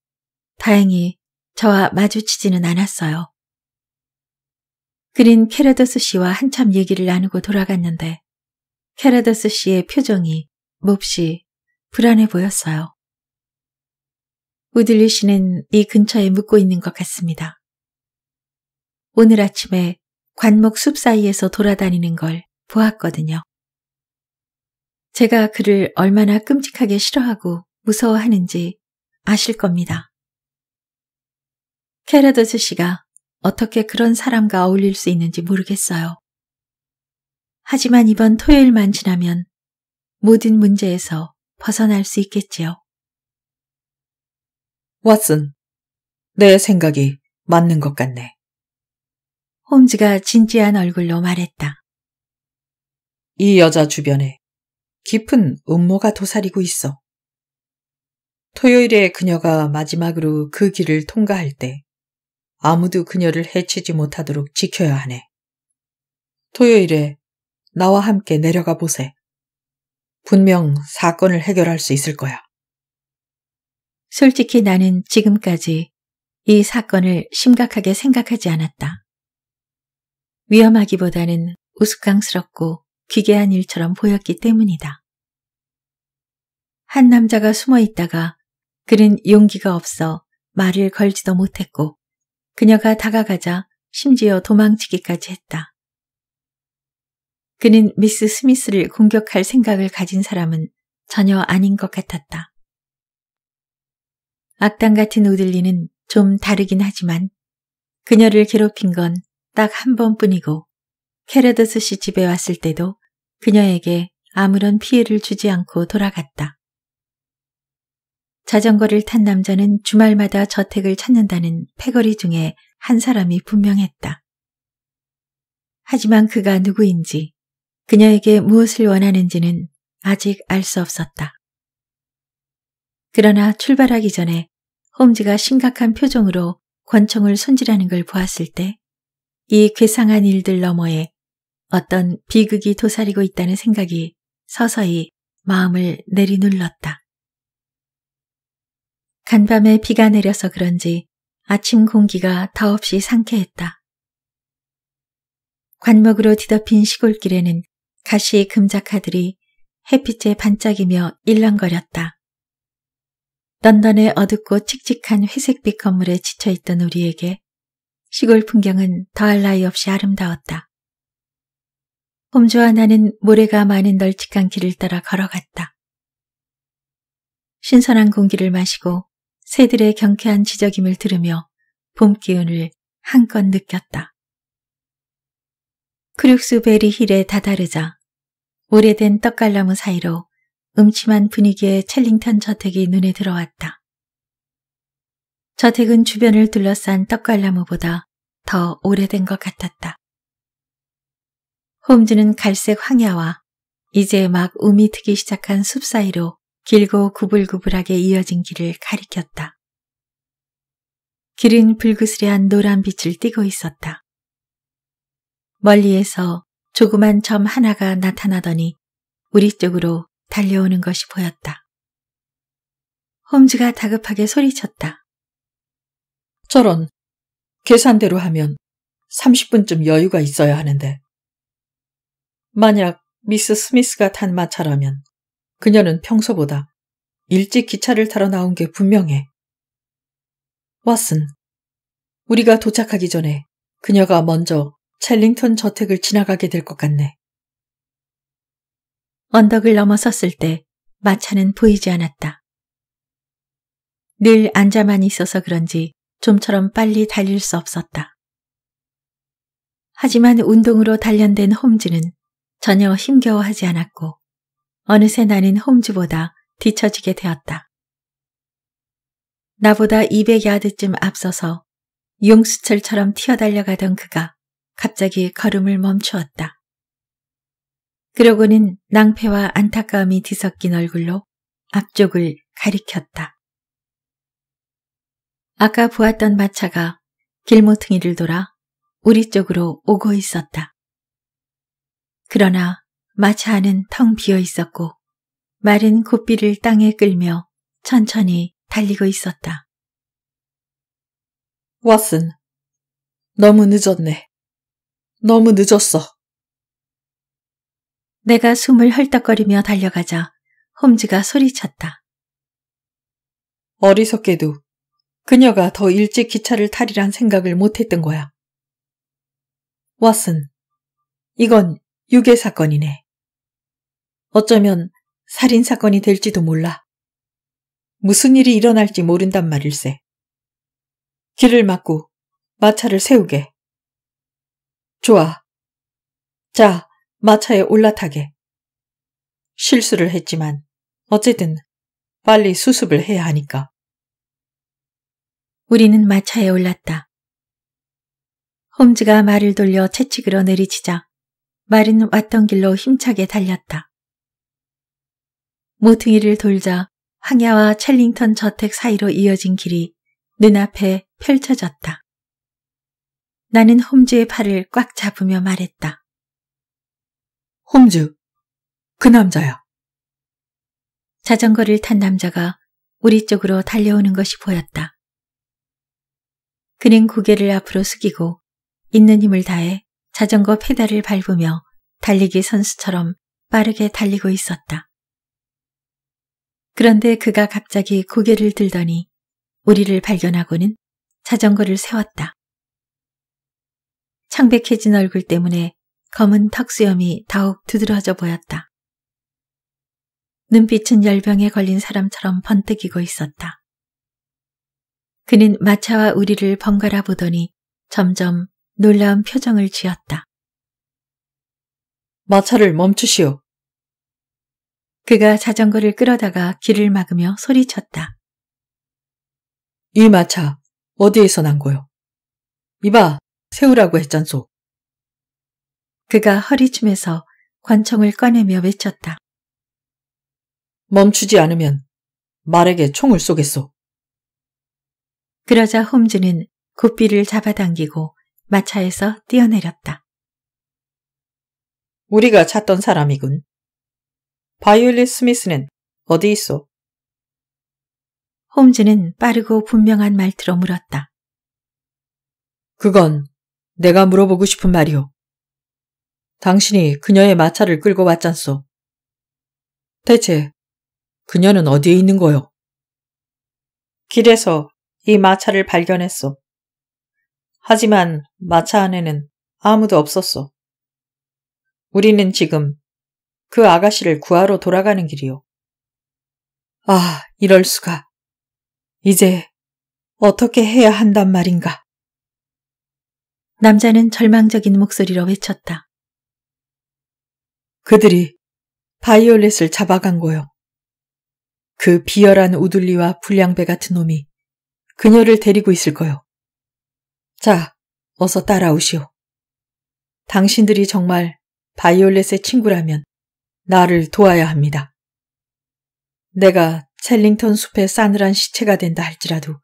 다행히 저와 마주치지는 않았어요. 그린 캐라더스 씨와 한참 얘기를 나누고 돌아갔는데 캐라더스 씨의 표정이 몹시 불안해 보였어요. 우들리 씨는 이 근처에 묵고 있는 것 같습니다. 오늘 아침에 관목 숲 사이에서 돌아다니는 걸 보았거든요. 제가 그를 얼마나 끔찍하게 싫어하고 무서워하는지 아실 겁니다. 캐라더스 씨가 어떻게 그런 사람과 어울릴 수 있는지 모르겠어요. 하지만 이번 토요일만 지나면 모든 문제에서 벗어날 수 있겠지요. 왓슨, 내 생각이 맞는 것 같네. 홈즈가 진지한 얼굴로 말했다. 이 여자 주변에 깊은 음모가 도사리고 있어. 토요일에 그녀가 마지막으로 그 길을 통과할 때 아무도 그녀를 해치지 못하도록 지켜야 하네. 토요일에 나와 함께 내려가 보세. 분명 사건을 해결할 수 있을 거야. 솔직히 나는 지금까지 이 사건을 심각하게 생각하지 않았다. 위험하기보다는 우스꽝스럽고 기괴한 일처럼 보였기 때문이다. 한 남자가 숨어 있다가 그는 용기가 없어 말을 걸지도 못했고 그녀가 다가가자 심지어 도망치기까지 했다. 그는 미스 스미스를 공격할 생각을 가진 사람은 전혀 아닌 것 같았다. 악당 같은 우들리는좀 다르긴 하지만 그녀를 괴롭힌 건 딱 한 번뿐이고 캐러더스 씨 집에 왔을 때도 그녀에게 아무런 피해를 주지 않고 돌아갔다. 자전거를 탄 남자는 주말마다 저택을 찾는다는 패거리 중에 한 사람이 분명했다. 하지만 그가 누구인지 그녀에게 무엇을 원하는지는 아직 알 수 없었다. 그러나 출발하기 전에 홈즈가 심각한 표정으로 권총을 손질하는 걸 보았을 때 이 괴상한 일들 너머에 어떤 비극이 도사리고 있다는 생각이 서서히 마음을 내리눌렀다. 간밤에 비가 내려서 그런지 아침 공기가 더없이 상쾌했다. 관목으로 뒤덮인 시골길에는 가시 금자카들이 햇빛에 반짝이며 일렁거렸다. 런던의 어둡고 칙칙한 회색빛 건물에 지쳐있던 우리에게 시골 풍경은 더할 나위 없이 아름다웠다. 홈즈와 나는 모래가 많은 널찍한 길을 따라 걸어갔다. 신선한 공기를 마시고 새들의 경쾌한 지저김을 들으며 봄 기운을 한껏 느꼈다. 크룩스베리 힐에 다다르자 오래된 떡갈나무 사이로 음침한 분위기의 챌링턴 저택이 눈에 들어왔다. 저택은 주변을 둘러싼 떡갈나무보다 더 오래된 것 같았다. 홈즈는 갈색 황야와 이제 막 우미 트기 시작한 숲 사이로 길고 구불구불하게 이어진 길을 가리켰다. 길은 불그스레한 노란 빛을 띠고 있었다. 멀리에서 조그만 점 하나가 나타나더니 우리 쪽으로 달려오는 것이 보였다. 홈즈가 다급하게 소리쳤다. 저런, 계산대로 하면 30분쯤 여유가 있어야 하는데. 만약 미스 스미스가 탄 마차라면 그녀는 평소보다 일찍 기차를 타러 나온 게 분명해. 왓슨, 우리가 도착하기 전에 그녀가 먼저 챌링턴 저택을 지나가게 될 것 같네. 언덕을 넘어섰을 때 마차는 보이지 않았다. 늘 앉아만 있어서 그런지 좀처럼 빨리 달릴 수 없었다. 하지만 운동으로 단련된 홈즈는 전혀 힘겨워하지 않았고 어느새 나는 홈즈보다 뒤처지게 되었다. 나보다 200야드쯤 앞서서 용수철처럼 튀어달려가던 그가 갑자기 걸음을 멈추었다. 그러고는 낭패와 안타까움이 뒤섞인 얼굴로 앞쪽을 가리켰다. 아까 보았던 마차가 길모퉁이를 돌아 우리 쪽으로 오고 있었다. 그러나 마차 안은 텅 비어 있었고 마른 고삐를 땅에 끌며 천천히 달리고 있었다. 왓슨, 너무 늦었네. 너무 늦었어. 내가 숨을 헐떡거리며 달려가자 홈즈가 소리쳤다. 어리석게도 그녀가 더 일찍 기차를 탈이란 생각을 못했던 거야. 왓슨, 이건 유괴 사건이네. 어쩌면 살인 사건이 될지도 몰라. 무슨 일이 일어날지 모른단 말일세. 길을 막고 마차를 세우게. 좋아. 자, 마차에 올라타게. 실수를 했지만 어쨌든 빨리 수습을 해야 하니까. 우리는 마차에 올랐다. 홈즈가 말을 돌려 채찍으로 내리치자 말은 왔던 길로 힘차게 달렸다. 모퉁이를 돌자 황야와 챌링턴 저택 사이로 이어진 길이 눈앞에 펼쳐졌다. 나는 홈즈의 팔을 꽉 잡으며 말했다. 홈즈, 그 남자야. 자전거를 탄 남자가 우리 쪽으로 달려오는 것이 보였다. 그는 고개를 앞으로 숙이고 있는 힘을 다해 자전거 페달을 밟으며 달리기 선수처럼 빠르게 달리고 있었다. 그런데 그가 갑자기 고개를 들더니 우리를 발견하고는 자전거를 세웠다. 창백해진 얼굴 때문에 검은 턱수염이 더욱 두드러져 보였다. 눈빛은 열병에 걸린 사람처럼 번뜩이고 있었다. 그는 마차와 우리를 번갈아 보더니 점점 놀라운 표정을 지었다. 마차를 멈추시오. 그가 자전거를 끌어다가 길을 막으며 소리쳤다. 이 마차 어디에서 난 거요? 이봐, 세우라고 했잖소. 그가 허리춤에서 관총을 꺼내며 외쳤다. 멈추지 않으면 말에게 총을 쏘겠소. 그러자 홈즈는 고삐를 잡아당기고 마차에서 뛰어내렸다. 우리가 찾던 사람이군. 바이올릿 스미스는 어디 있어? 홈즈는 빠르고 분명한 말투로 물었다. 그건 내가 물어보고 싶은 말이오. 당신이 그녀의 마차를 끌고 왔잖소. 대체 그녀는 어디에 있는 거요? 길에서 이 마차를 발견했소. 하지만 마차 안에는 아무도 없었소. 우리는 지금 그 아가씨를 구하러 돌아가는 길이요. 아, 이럴 수가. 이제 어떻게 해야 한단 말인가. 남자는 절망적인 목소리로 외쳤다. 그들이 바이올렛을 잡아간 거요. 그 비열한 우둘리와 불량배 같은 놈이 그녀를 데리고 있을 거요. 자, 어서 따라오시오. 당신들이 정말 바이올렛의 친구라면 나를 도와야 합니다. 내가 챌링턴 숲의 싸늘한 시체가 된다 할지라도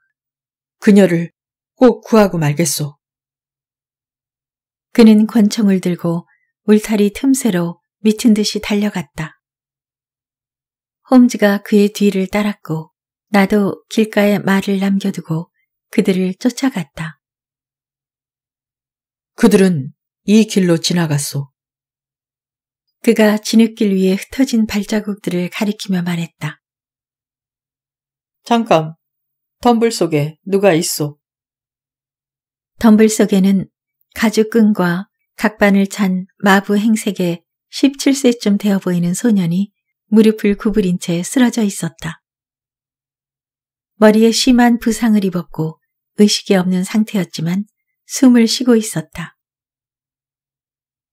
그녀를 꼭 구하고 말겠소. 그는 권총을 들고 울타리 틈새로 미친 듯이 달려갔다. 홈즈가 그의 뒤를 따랐고 나도 길가에 말을 남겨두고 그들을 쫓아갔다. 그들은 이 길로 지나갔소. 그가 진흙길 위에 흩어진 발자국들을 가리키며 말했다. 잠깐, 덤불 속에 누가 있어? 덤불 속에는 가죽끈과 각반을 찬 마부 행색의 17세쯤 되어 보이는 소년이 무릎을 구부린 채 쓰러져 있었다. 머리에 심한 부상을 입었고 의식이 없는 상태였지만 숨을 쉬고 있었다.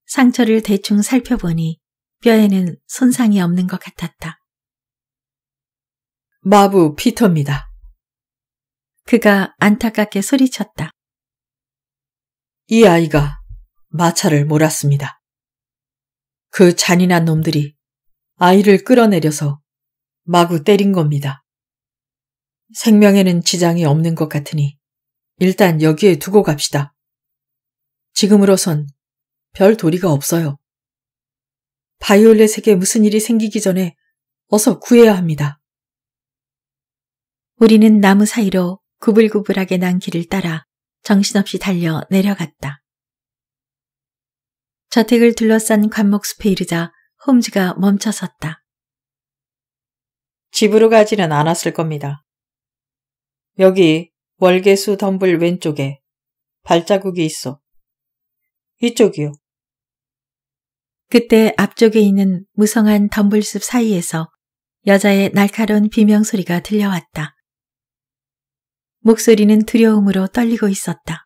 상처를 대충 살펴보니 뼈에는 손상이 없는 것 같았다. 마부 피터입니다. 그가 안타깝게 소리쳤다. 이 아이가 마차를 몰았습니다. 그 잔인한 놈들이 아이를 끌어내려서 마구 때린 겁니다. 생명에는 지장이 없는 것 같으니 일단 여기에 두고 갑시다. 지금으로선 별 도리가 없어요. 바이올렛에게 무슨 일이 생기기 전에 어서 구해야 합니다. 우리는 나무 사이로 구불구불하게 난 길을 따라 정신없이 달려 내려갔다. 저택을 둘러싼 관목숲에 이르자 홈즈가 멈춰섰다. 집으로 가지는 않았을 겁니다. 여기 월계수 덤불 왼쪽에 발자국이 있어. 이쪽이요. 그때 앞쪽에 있는 무성한 덤불숲 사이에서 여자의 날카로운 비명소리가 들려왔다. 목소리는 두려움으로 떨리고 있었다.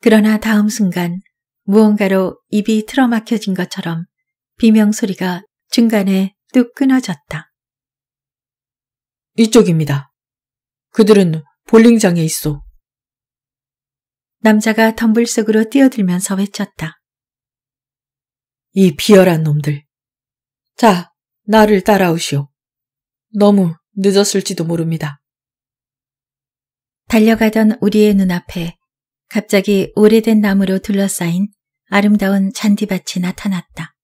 그러나 다음 순간 무언가로 입이 틀어막혀진 것처럼 비명 소리가 중간에 뚝 끊어졌다. 이쪽입니다. 그들은 볼링장에 있어. 남자가 덤불 속으로 뛰어들면서 외쳤다. 이 비열한 놈들. 자, 나를 따라오시오. 너무 늦었을지도 모릅니다. 달려가던 우리의 눈앞에 갑자기 오래된 나무로 둘러싸인 아름다운 잔디밭이 나타났다.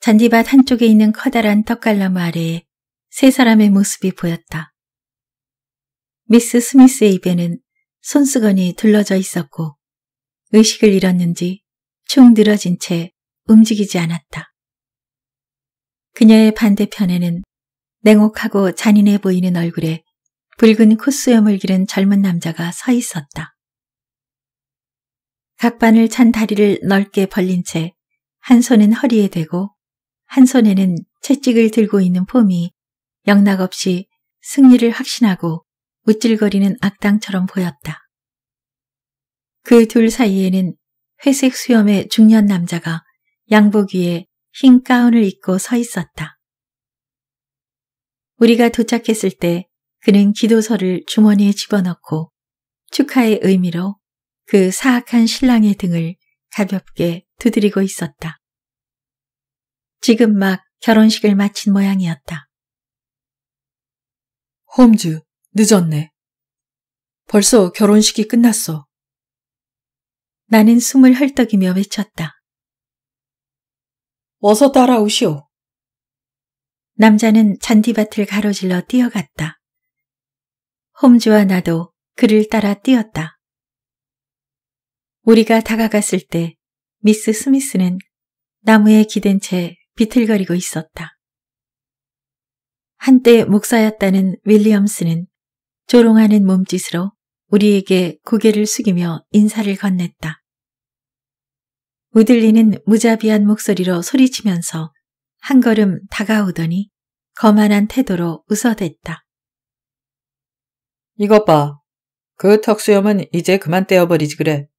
잔디밭 한쪽에 있는 커다란 떡갈나무 아래에 세 사람의 모습이 보였다. 미스 스미스의 입에는 손수건이 둘러져 있었고 의식을 잃었는지 충 늘어진 채 움직이지 않았다. 그녀의 반대편에는 냉혹하고 잔인해 보이는 얼굴에 붉은 콧수염을 기른 젊은 남자가 서 있었다. 각반을 찬 다리를 넓게 벌린 채 한 손은 허리에 대고 한 손에는 채찍을 들고 있는 폼이 영락없이 승리를 확신하고 우찔거리는 악당처럼 보였다. 그 둘 사이에는 회색 수염의 중년 남자가 양복 위에 흰 가운을 입고 서 있었다. 우리가 도착했을 때 그는 기도서를 주머니에 집어넣고 축하의 의미로 그 사악한 신랑의 등을 가볍게 두드리고 있었다. 지금 막 결혼식을 마친 모양이었다. 홈즈, 늦었네. 벌써 결혼식이 끝났어. 나는 숨을 헐떡이며 외쳤다. 어서 따라오시오. 남자는 잔디밭을 가로질러 뛰어갔다. 홈즈와 나도 그를 따라 뛰었다. 우리가 다가갔을 때 미스 스미스는 나무에 기댄 채 비틀거리고 있었다. 한때 목사였다는 윌리엄스는 조롱하는 몸짓으로 우리에게 고개를 숙이며 인사를 건넸다. 우들리는 무자비한 목소리로 소리치면서 한 걸음 다가오더니 거만한 태도로 웃어댔다. 이것 봐. 그 턱수염은 이제 그만 떼어버리지 그래.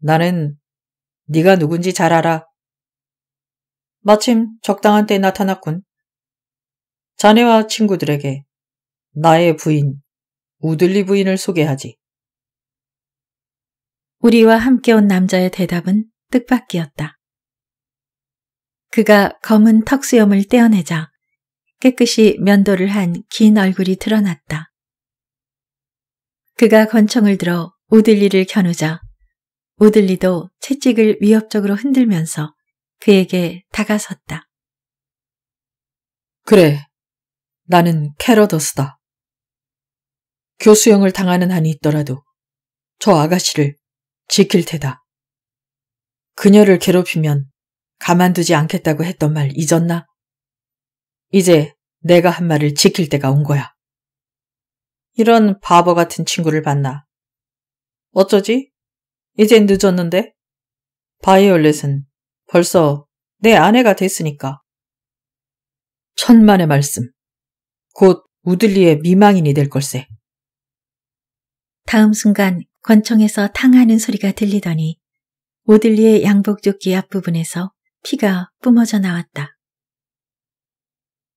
나는 네가 누군지 잘 알아. 마침 적당한 때에 나타났군. 자네와 친구들에게 나의 부인, 우들리 부인을 소개하지. 우리와 함께 온 남자의 대답은 뜻밖이었다. 그가 검은 턱수염을 떼어내자 깨끗이 면도를 한 긴 얼굴이 드러났다. 그가 권총을 들어 우들리를 겨누자 오들리도 채찍을 위협적으로 흔들면서 그에게 다가섰다. 그래, 나는 캐러더스다. 교수형을 당하는 한이 있더라도 저 아가씨를 지킬 테다. 그녀를 괴롭히면 가만두지 않겠다고 했던 말 잊었나? 이제 내가 한 말을 지킬 때가 온 거야. 이런 바보 같은 친구를 봤나 어쩌지? 이젠 늦었는데? 바이올렛은 벌써 내 아내가 됐으니까. 천만의 말씀. 곧 우들리의 미망인이 될 걸세. 다음 순간 권총에서 탕하는 소리가 들리더니 우들리의 양복조끼 앞부분에서 피가 뿜어져 나왔다.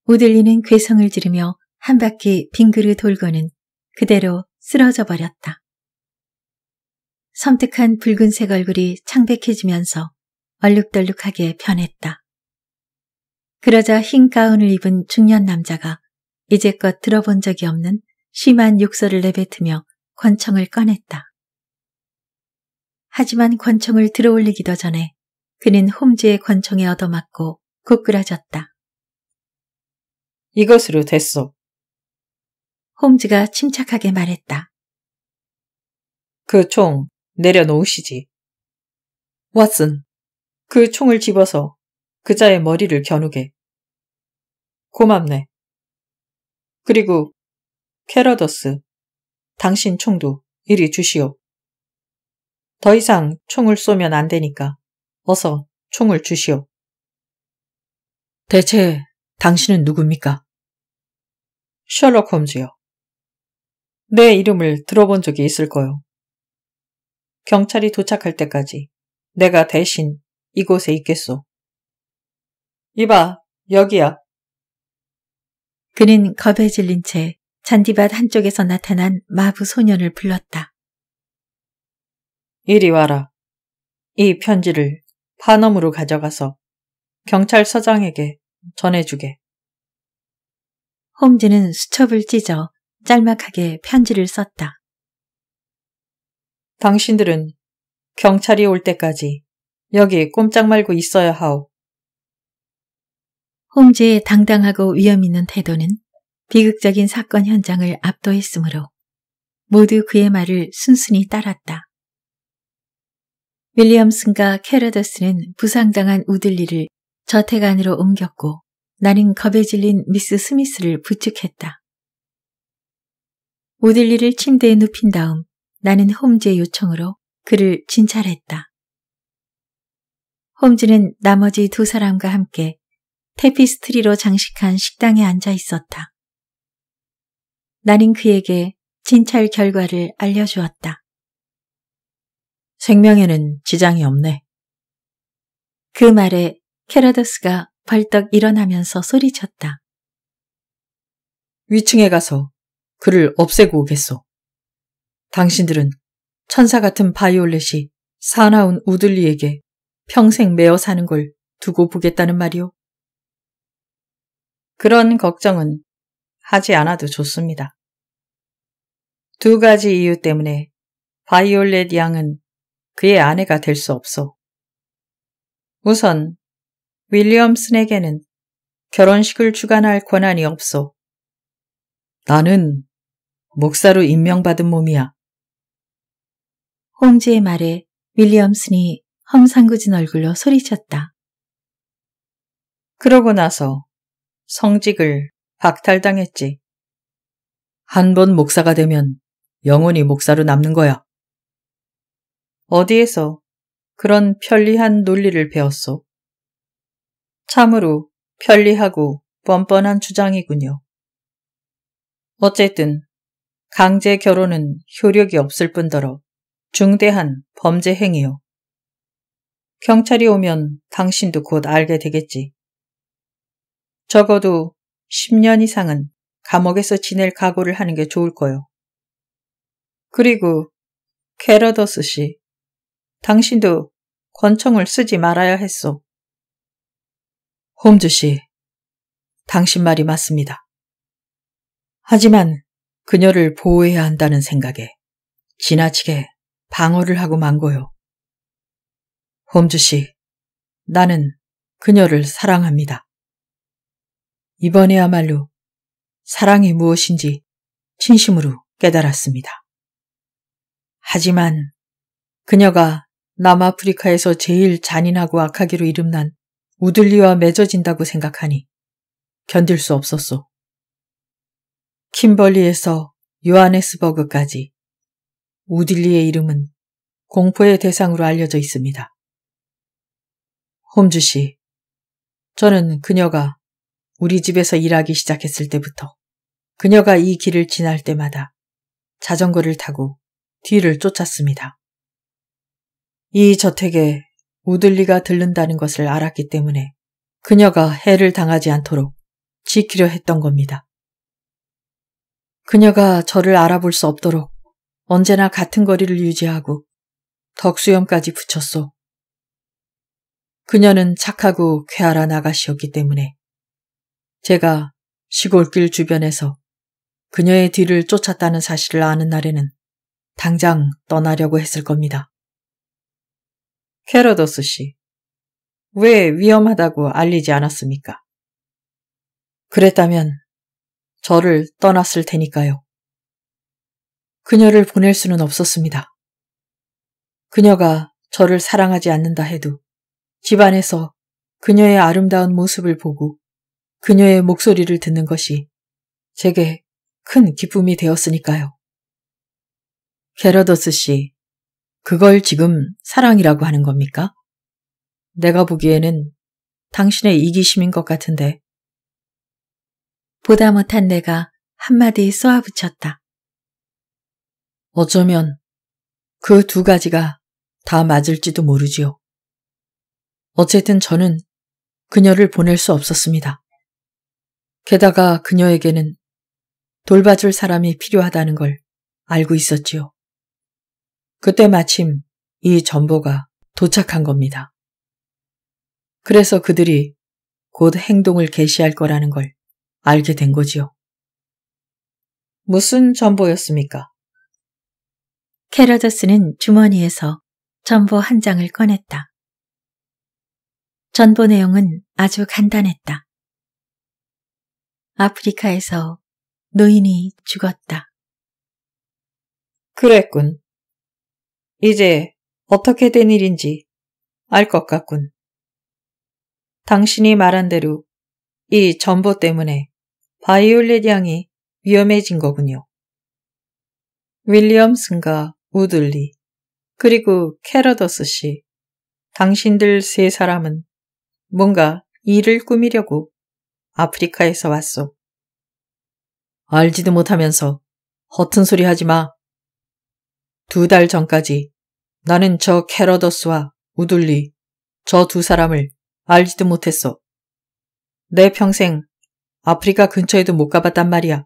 우들리는 괴성을 지르며 한 바퀴 빙그르 돌고는 그대로 쓰러져 버렸다. 섬뜩한 붉은색 얼굴이 창백해지면서 얼룩덜룩하게 변했다. 그러자 흰 가운을 입은 중년 남자가 이제껏 들어본 적이 없는 심한 욕설을 내뱉으며 권총을 꺼냈다. 하지만 권총을 들어올리기도 전에 그는 홈즈의 권총에 얻어맞고 고꾸라졌다. 이것으로 됐어. 홈즈가 침착하게 말했다. 그총 내려놓으시지. 왓슨, 그 총을 집어서 그자의 머리를 겨누게. 고맙네. 그리고 캐러더스, 당신 총도 이리 주시오. 더 이상 총을 쏘면 안 되니까 어서 총을 주시오. 대체 당신은 누굽니까? 셜록 홈즈요. 내 이름을 들어본 적이 있을 거요. 경찰이 도착할 때까지 내가 대신 이곳에 있겠소. 이봐, 여기야. 그는 겁에 질린 채 잔디밭 한쪽에서 나타난 마부 소년을 불렀다. 이리 와라. 이 편지를 파넘으로 가져가서 경찰서장에게 전해주게. 홈즈는 수첩을 찢어 짤막하게 편지를 썼다. 당신들은 경찰이 올 때까지 여기 꼼짝 말고 있어야 하오. 홍지의 당당하고 위험 있는 태도는 비극적인 사건 현장을 압도했으므로 모두 그의 말을 순순히 따랐다. 윌리엄슨과 캐러더스는 부상당한 우들리를 저택 안으로 옮겼고 나는 겁에 질린 미스 스미스를 부축했다. 우들리를 침대에 눕힌 다음 나는 홈즈의 요청으로 그를 진찰했다. 홈즈는 나머지 두 사람과 함께 테피스트리로 장식한 식당에 앉아 있었다. 나는 그에게 진찰 결과를 알려주었다. 생명에는 지장이 없네. 그 말에 캐라더스가 벌떡 일어나면서 소리쳤다. 위층에 가서 그를 없애고 오겠소. 당신들은 천사 같은 바이올렛이 사나운 우들리에게 평생 매어 사는 걸 두고 보겠다는 말이오. 그런 걱정은 하지 않아도 좋습니다. 두 가지 이유 때문에 바이올렛 양은 그의 아내가 될 수 없어. 우선 윌리엄슨에게는 결혼식을 주관할 권한이 없어. 나는 목사로 임명받은 몸이야. 홈즈의 말에 윌리엄슨이 험상궂은 얼굴로 소리쳤다. 그러고 나서 성직을 박탈당했지. 한 번 목사가 되면 영원히 목사로 남는 거야. 어디에서 그런 편리한 논리를 배웠소? 참으로 편리하고 뻔뻔한 주장이군요. 어쨌든 강제 결혼은 효력이 없을 뿐더러 중대한 범죄 행위요. 경찰이 오면 당신도 곧 알게 되겠지. 적어도 10년 이상은 감옥에서 지낼 각오를 하는 게 좋을 거요. 그리고 캐러더스 씨, 당신도 권총을 쓰지 말아야 했소. 홈즈 씨, 당신 말이 맞습니다. 하지만 그녀를 보호해야 한다는 생각에 지나치게 방어를 하고 만고요 홈즈 씨, 나는 그녀를 사랑합니다. 이번에야말로 사랑이 무엇인지 진심으로 깨달았습니다. 하지만 그녀가 남아프리카에서 제일 잔인하고 악하기로 이름난 우들리와 맺어진다고 생각하니 견딜 수 없었소. 킴벌리에서 요하네스버그까지 우딜리의 이름은 공포의 대상으로 알려져 있습니다. 홈즈 씨, 저는 그녀가 우리 집에서 일하기 시작했을 때부터 그녀가 이 길을 지날 때마다 자전거를 타고 뒤를 쫓았습니다. 이 저택에 우들리가 들른다는 것을 알았기 때문에 그녀가 해를 당하지 않도록 지키려 했던 겁니다. 그녀가 저를 알아볼 수 없도록 언제나 같은 거리를 유지하고 덕수염까지 붙였소. 그녀는 착하고 쾌활한 아가씨였기 때문에 제가 시골길 주변에서 그녀의 뒤를 쫓았다는 사실을 아는 날에는 당장 떠나려고 했을 겁니다. 캐러더스 씨, 왜 위험하다고 알리지 않았습니까? 그랬다면 저를 떠났을 테니까요. 그녀를 보낼 수는 없었습니다. 그녀가 저를 사랑하지 않는다 해도 집안에서 그녀의 아름다운 모습을 보고 그녀의 목소리를 듣는 것이 제게 큰 기쁨이 되었으니까요. 게러더스 씨, 그걸 지금 사랑이라고 하는 겁니까? 내가 보기에는 당신의 이기심인 것 같은데. 보다 못한 내가 한마디 쏘아붙였다. 어쩌면 그 두 가지가 다 맞을지도 모르지요. 어쨌든 저는 그녀를 보낼 수 없었습니다. 게다가 그녀에게는 돌봐줄 사람이 필요하다는 걸 알고 있었지요. 그때 마침 이 전보가 도착한 겁니다. 그래서 그들이 곧 행동을 개시할 거라는 걸 알게 된 거지요. 무슨 전보였습니까? 캐러저스는 주머니에서 전보 한 장을 꺼냈다. 전보 내용은 아주 간단했다. 아프리카에서 노인이 죽었다. 그랬군. 이제 어떻게 된 일인지 알 것 같군. 당신이 말한 대로 이 전보 때문에 바이올렛 양이 위험해진 거군요. 윌리엄슨과 우들리, 그리고 캐러더스 씨, 당신들 세 사람은 뭔가 일을 꾸미려고 아프리카에서 왔소. 알지도 못하면서 허튼 소리 하지 마. 두 달 전까지 나는 저 캐러더스와 우둘리 저 두 사람을 알지도 못했어. 내 평생 아프리카 근처에도 못 가봤단 말이야.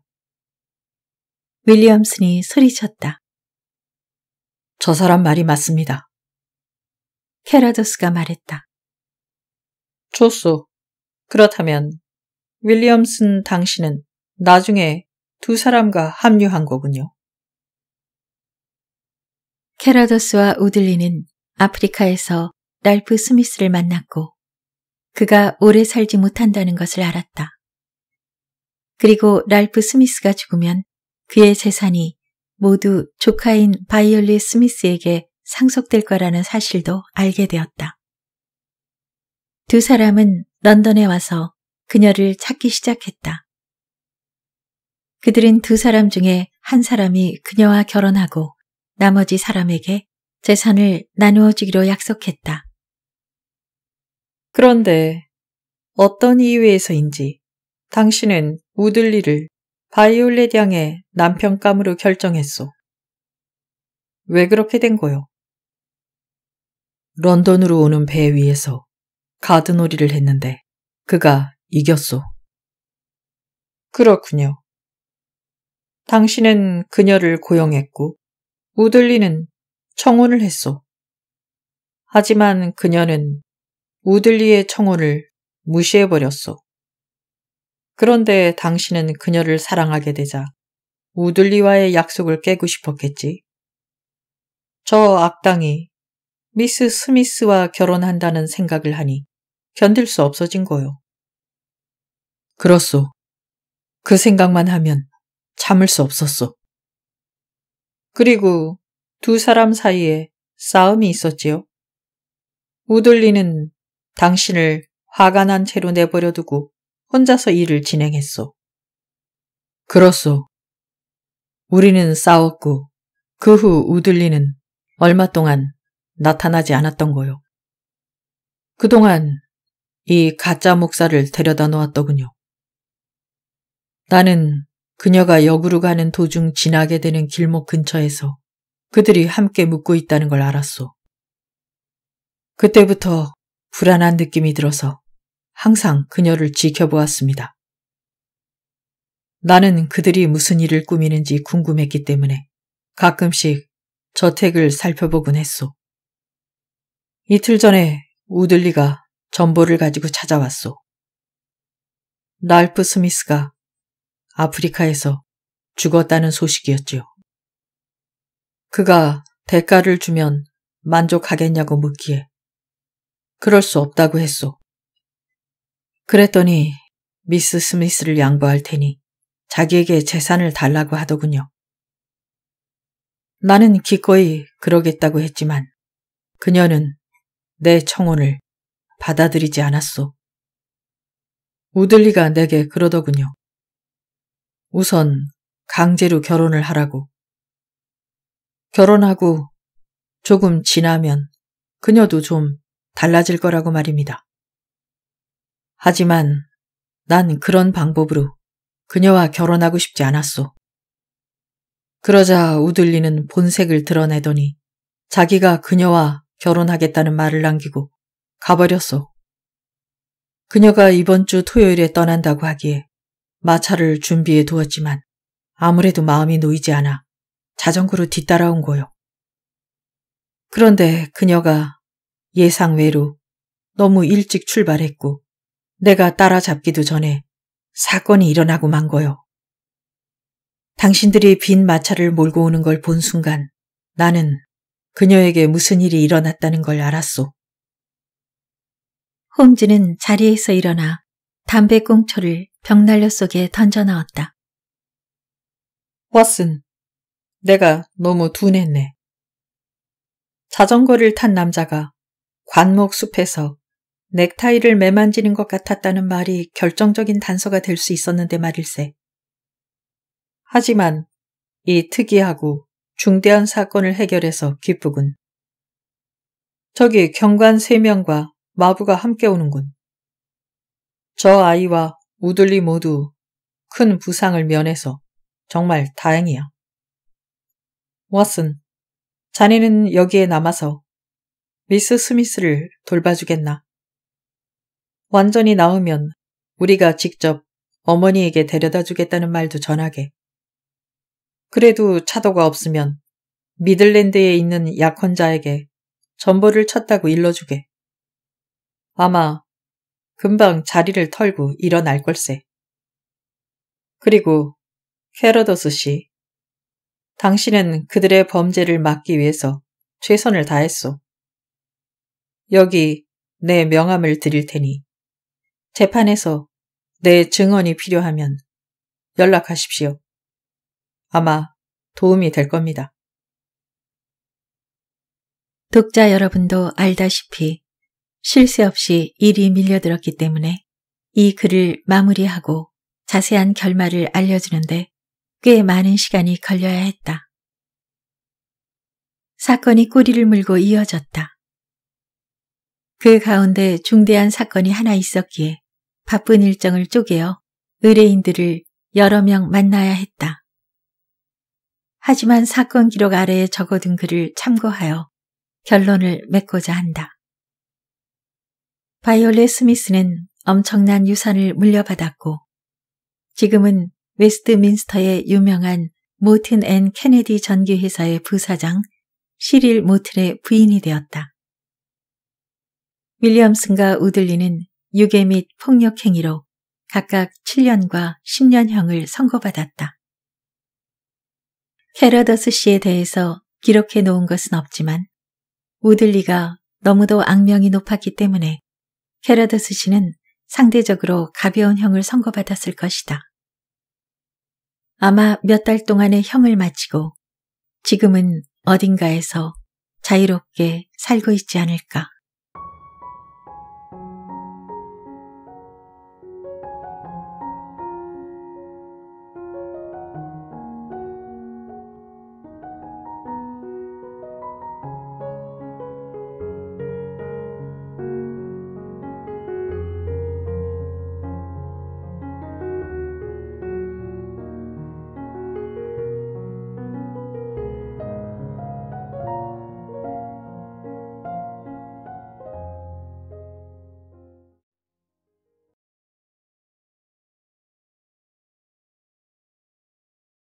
윌리엄슨이 소리쳤다. 저 사람 말이 맞습니다. 캐라더스가 말했다. 좋소. 그렇다면 윌리엄슨 당신은 나중에 두 사람과 합류한 거군요. 캐라더스와 우들리는 아프리카에서 랄프 스미스를 만났고 그가 오래 살지 못한다는 것을 알았다. 그리고 랄프 스미스가 죽으면 그의 재산이 모두 조카인 바이올리 스미스에게 상속될 거라는 사실도 알게 되었다. 두 사람은 런던에 와서 그녀를 찾기 시작했다. 그들은 두 사람 중에 한 사람이 그녀와 결혼하고 나머지 사람에게 재산을 나누어 주기로 약속했다. 그런데 어떤 이유에서인지 당신은 우들리를 바이올렛 양의 남편감으로 결정했소. 왜 그렇게 된 거요? 런던으로 오는 배 위에서 가드놀이를 했는데 그가 이겼소. 그렇군요. 당신은 그녀를 고용했고 우들리는 청혼을 했소. 하지만 그녀는 우들리의 청혼을 무시해버렸소. 그런데 당신은 그녀를 사랑하게 되자 우들리와의 약속을 깨고 싶었겠지. 저 악당이 미스 스미스와 결혼한다는 생각을 하니 견딜 수 없어진 거요. 그렇소. 그 생각만 하면 참을 수 없었소. 그리고 두 사람 사이에 싸움이 있었지요. 우들리는 당신을 화가 난 채로 내버려두고 혼자서 일을 진행했소. 그렇소. 우리는 싸웠고 그 후 우들리는 얼마 동안 나타나지 않았던 거요. 그동안 이 가짜 목사를 데려다 놓았더군요. 나는 그녀가 역으로 가는 도중 지나게 되는 길목 근처에서 그들이 함께 묵고 있다는 걸 알았소. 그때부터 불안한 느낌이 들어서 항상 그녀를 지켜보았습니다. 나는 그들이 무슨 일을 꾸미는지 궁금했기 때문에 가끔씩 저택을 살펴보곤 했소. 이틀 전에 우들리가 전보를 가지고 찾아왔소. 날프 스미스가 아프리카에서 죽었다는 소식이었지요. 그가 대가를 주면 만족하겠냐고 묻기에 그럴 수 없다고 했소. 그랬더니 미스 스미스를 양보할 테니 자기에게 재산을 달라고 하더군요. 나는 기꺼이 그러겠다고 했지만 그녀는 내 청혼을 받아들이지 않았소. 우들리가 내게 그러더군요. 우선 강제로 결혼을 하라고. 결혼하고 조금 지나면 그녀도 좀 달라질 거라고 말입니다. 하지만 난 그런 방법으로 그녀와 결혼하고 싶지 않았소. 그러자 우들리는 본색을 드러내더니 자기가 그녀와 결혼하겠다는 말을 남기고 가버렸소. 그녀가 이번 주 토요일에 떠난다고 하기에 마차를 준비해 두었지만 아무래도 마음이 놓이지 않아 자전거로 뒤따라온 거요. 그런데 그녀가 예상 외로 너무 일찍 출발했고 내가 따라잡기도 전에 사건이 일어나고 만 거요. 당신들이 빈 마차를 몰고 오는 걸 본 순간 나는 그녀에게 무슨 일이 일어났다는 걸 알았소. 홈즈는 자리에서 일어나 담배꽁초를 벽난로 속에 던져 넣었다. 왓슨, 내가 너무 둔했네. 자전거를 탄 남자가 관목 숲에서 넥타이를 매만지는 것 같았다는 말이 결정적인 단서가 될 수 있었는데 말일세. 하지만 이 특이하고 중대한 사건을 해결해서 기쁘군. 저기 경관 세 명과 마부가 함께 오는군. 저 아이와 우둘리 모두 큰 부상을 면해서 정말 다행이야. 왓슨, 자네는 여기에 남아서 미스 스미스를 돌봐주겠나? 완전히 나으면 우리가 직접 어머니에게 데려다 주겠다는 말도 전하게. 그래도 차도가 없으면 미들랜드에 있는 약혼자에게 전보를 쳤다고 일러주게. 아마 금방 자리를 털고 일어날 걸세. 그리고 캐러더스 씨, 당신은 그들의 범죄를 막기 위해서 최선을 다했소. 여기 내 명함을 드릴 테니 재판에서 내 증언이 필요하면 연락하십시오. 아마 도움이 될 겁니다. 독자 여러분도 알다시피 실세 없이 일이 밀려들었기 때문에 이 글을 마무리하고 자세한 결말을 알려주는데 꽤 많은 시간이 걸려야 했다. 사건이 꼬리를 물고 이어졌다. 그 가운데 중대한 사건이 하나 있었기에 바쁜 일정을 쪼개어 의뢰인들을 여러 명 만나야 했다. 하지만 사건 기록 아래에 적어둔 글을 참고하여 결론을 맺고자 한다. 바이올렛 스미스는 엄청난 유산을 물려받았고 지금은 웨스트민스터의 유명한 모튼 앤 케네디 전기회사의 부사장 시릴 모튼의 부인이 되었다. 윌리엄슨과 우들리는 유괴 및 폭력행위로 각각 7년과 10년형을 선고받았다. 캐러더스 씨에 대해서 기록해 놓은 것은 없지만 우들리가 너무도 악명이 높았기 때문에 캐러더스 씨는 상대적으로 가벼운 형을 선고받았을 것이다. 아마 몇 달 동안의 형을 마치고 지금은 어딘가에서 자유롭게 살고 있지 않을까.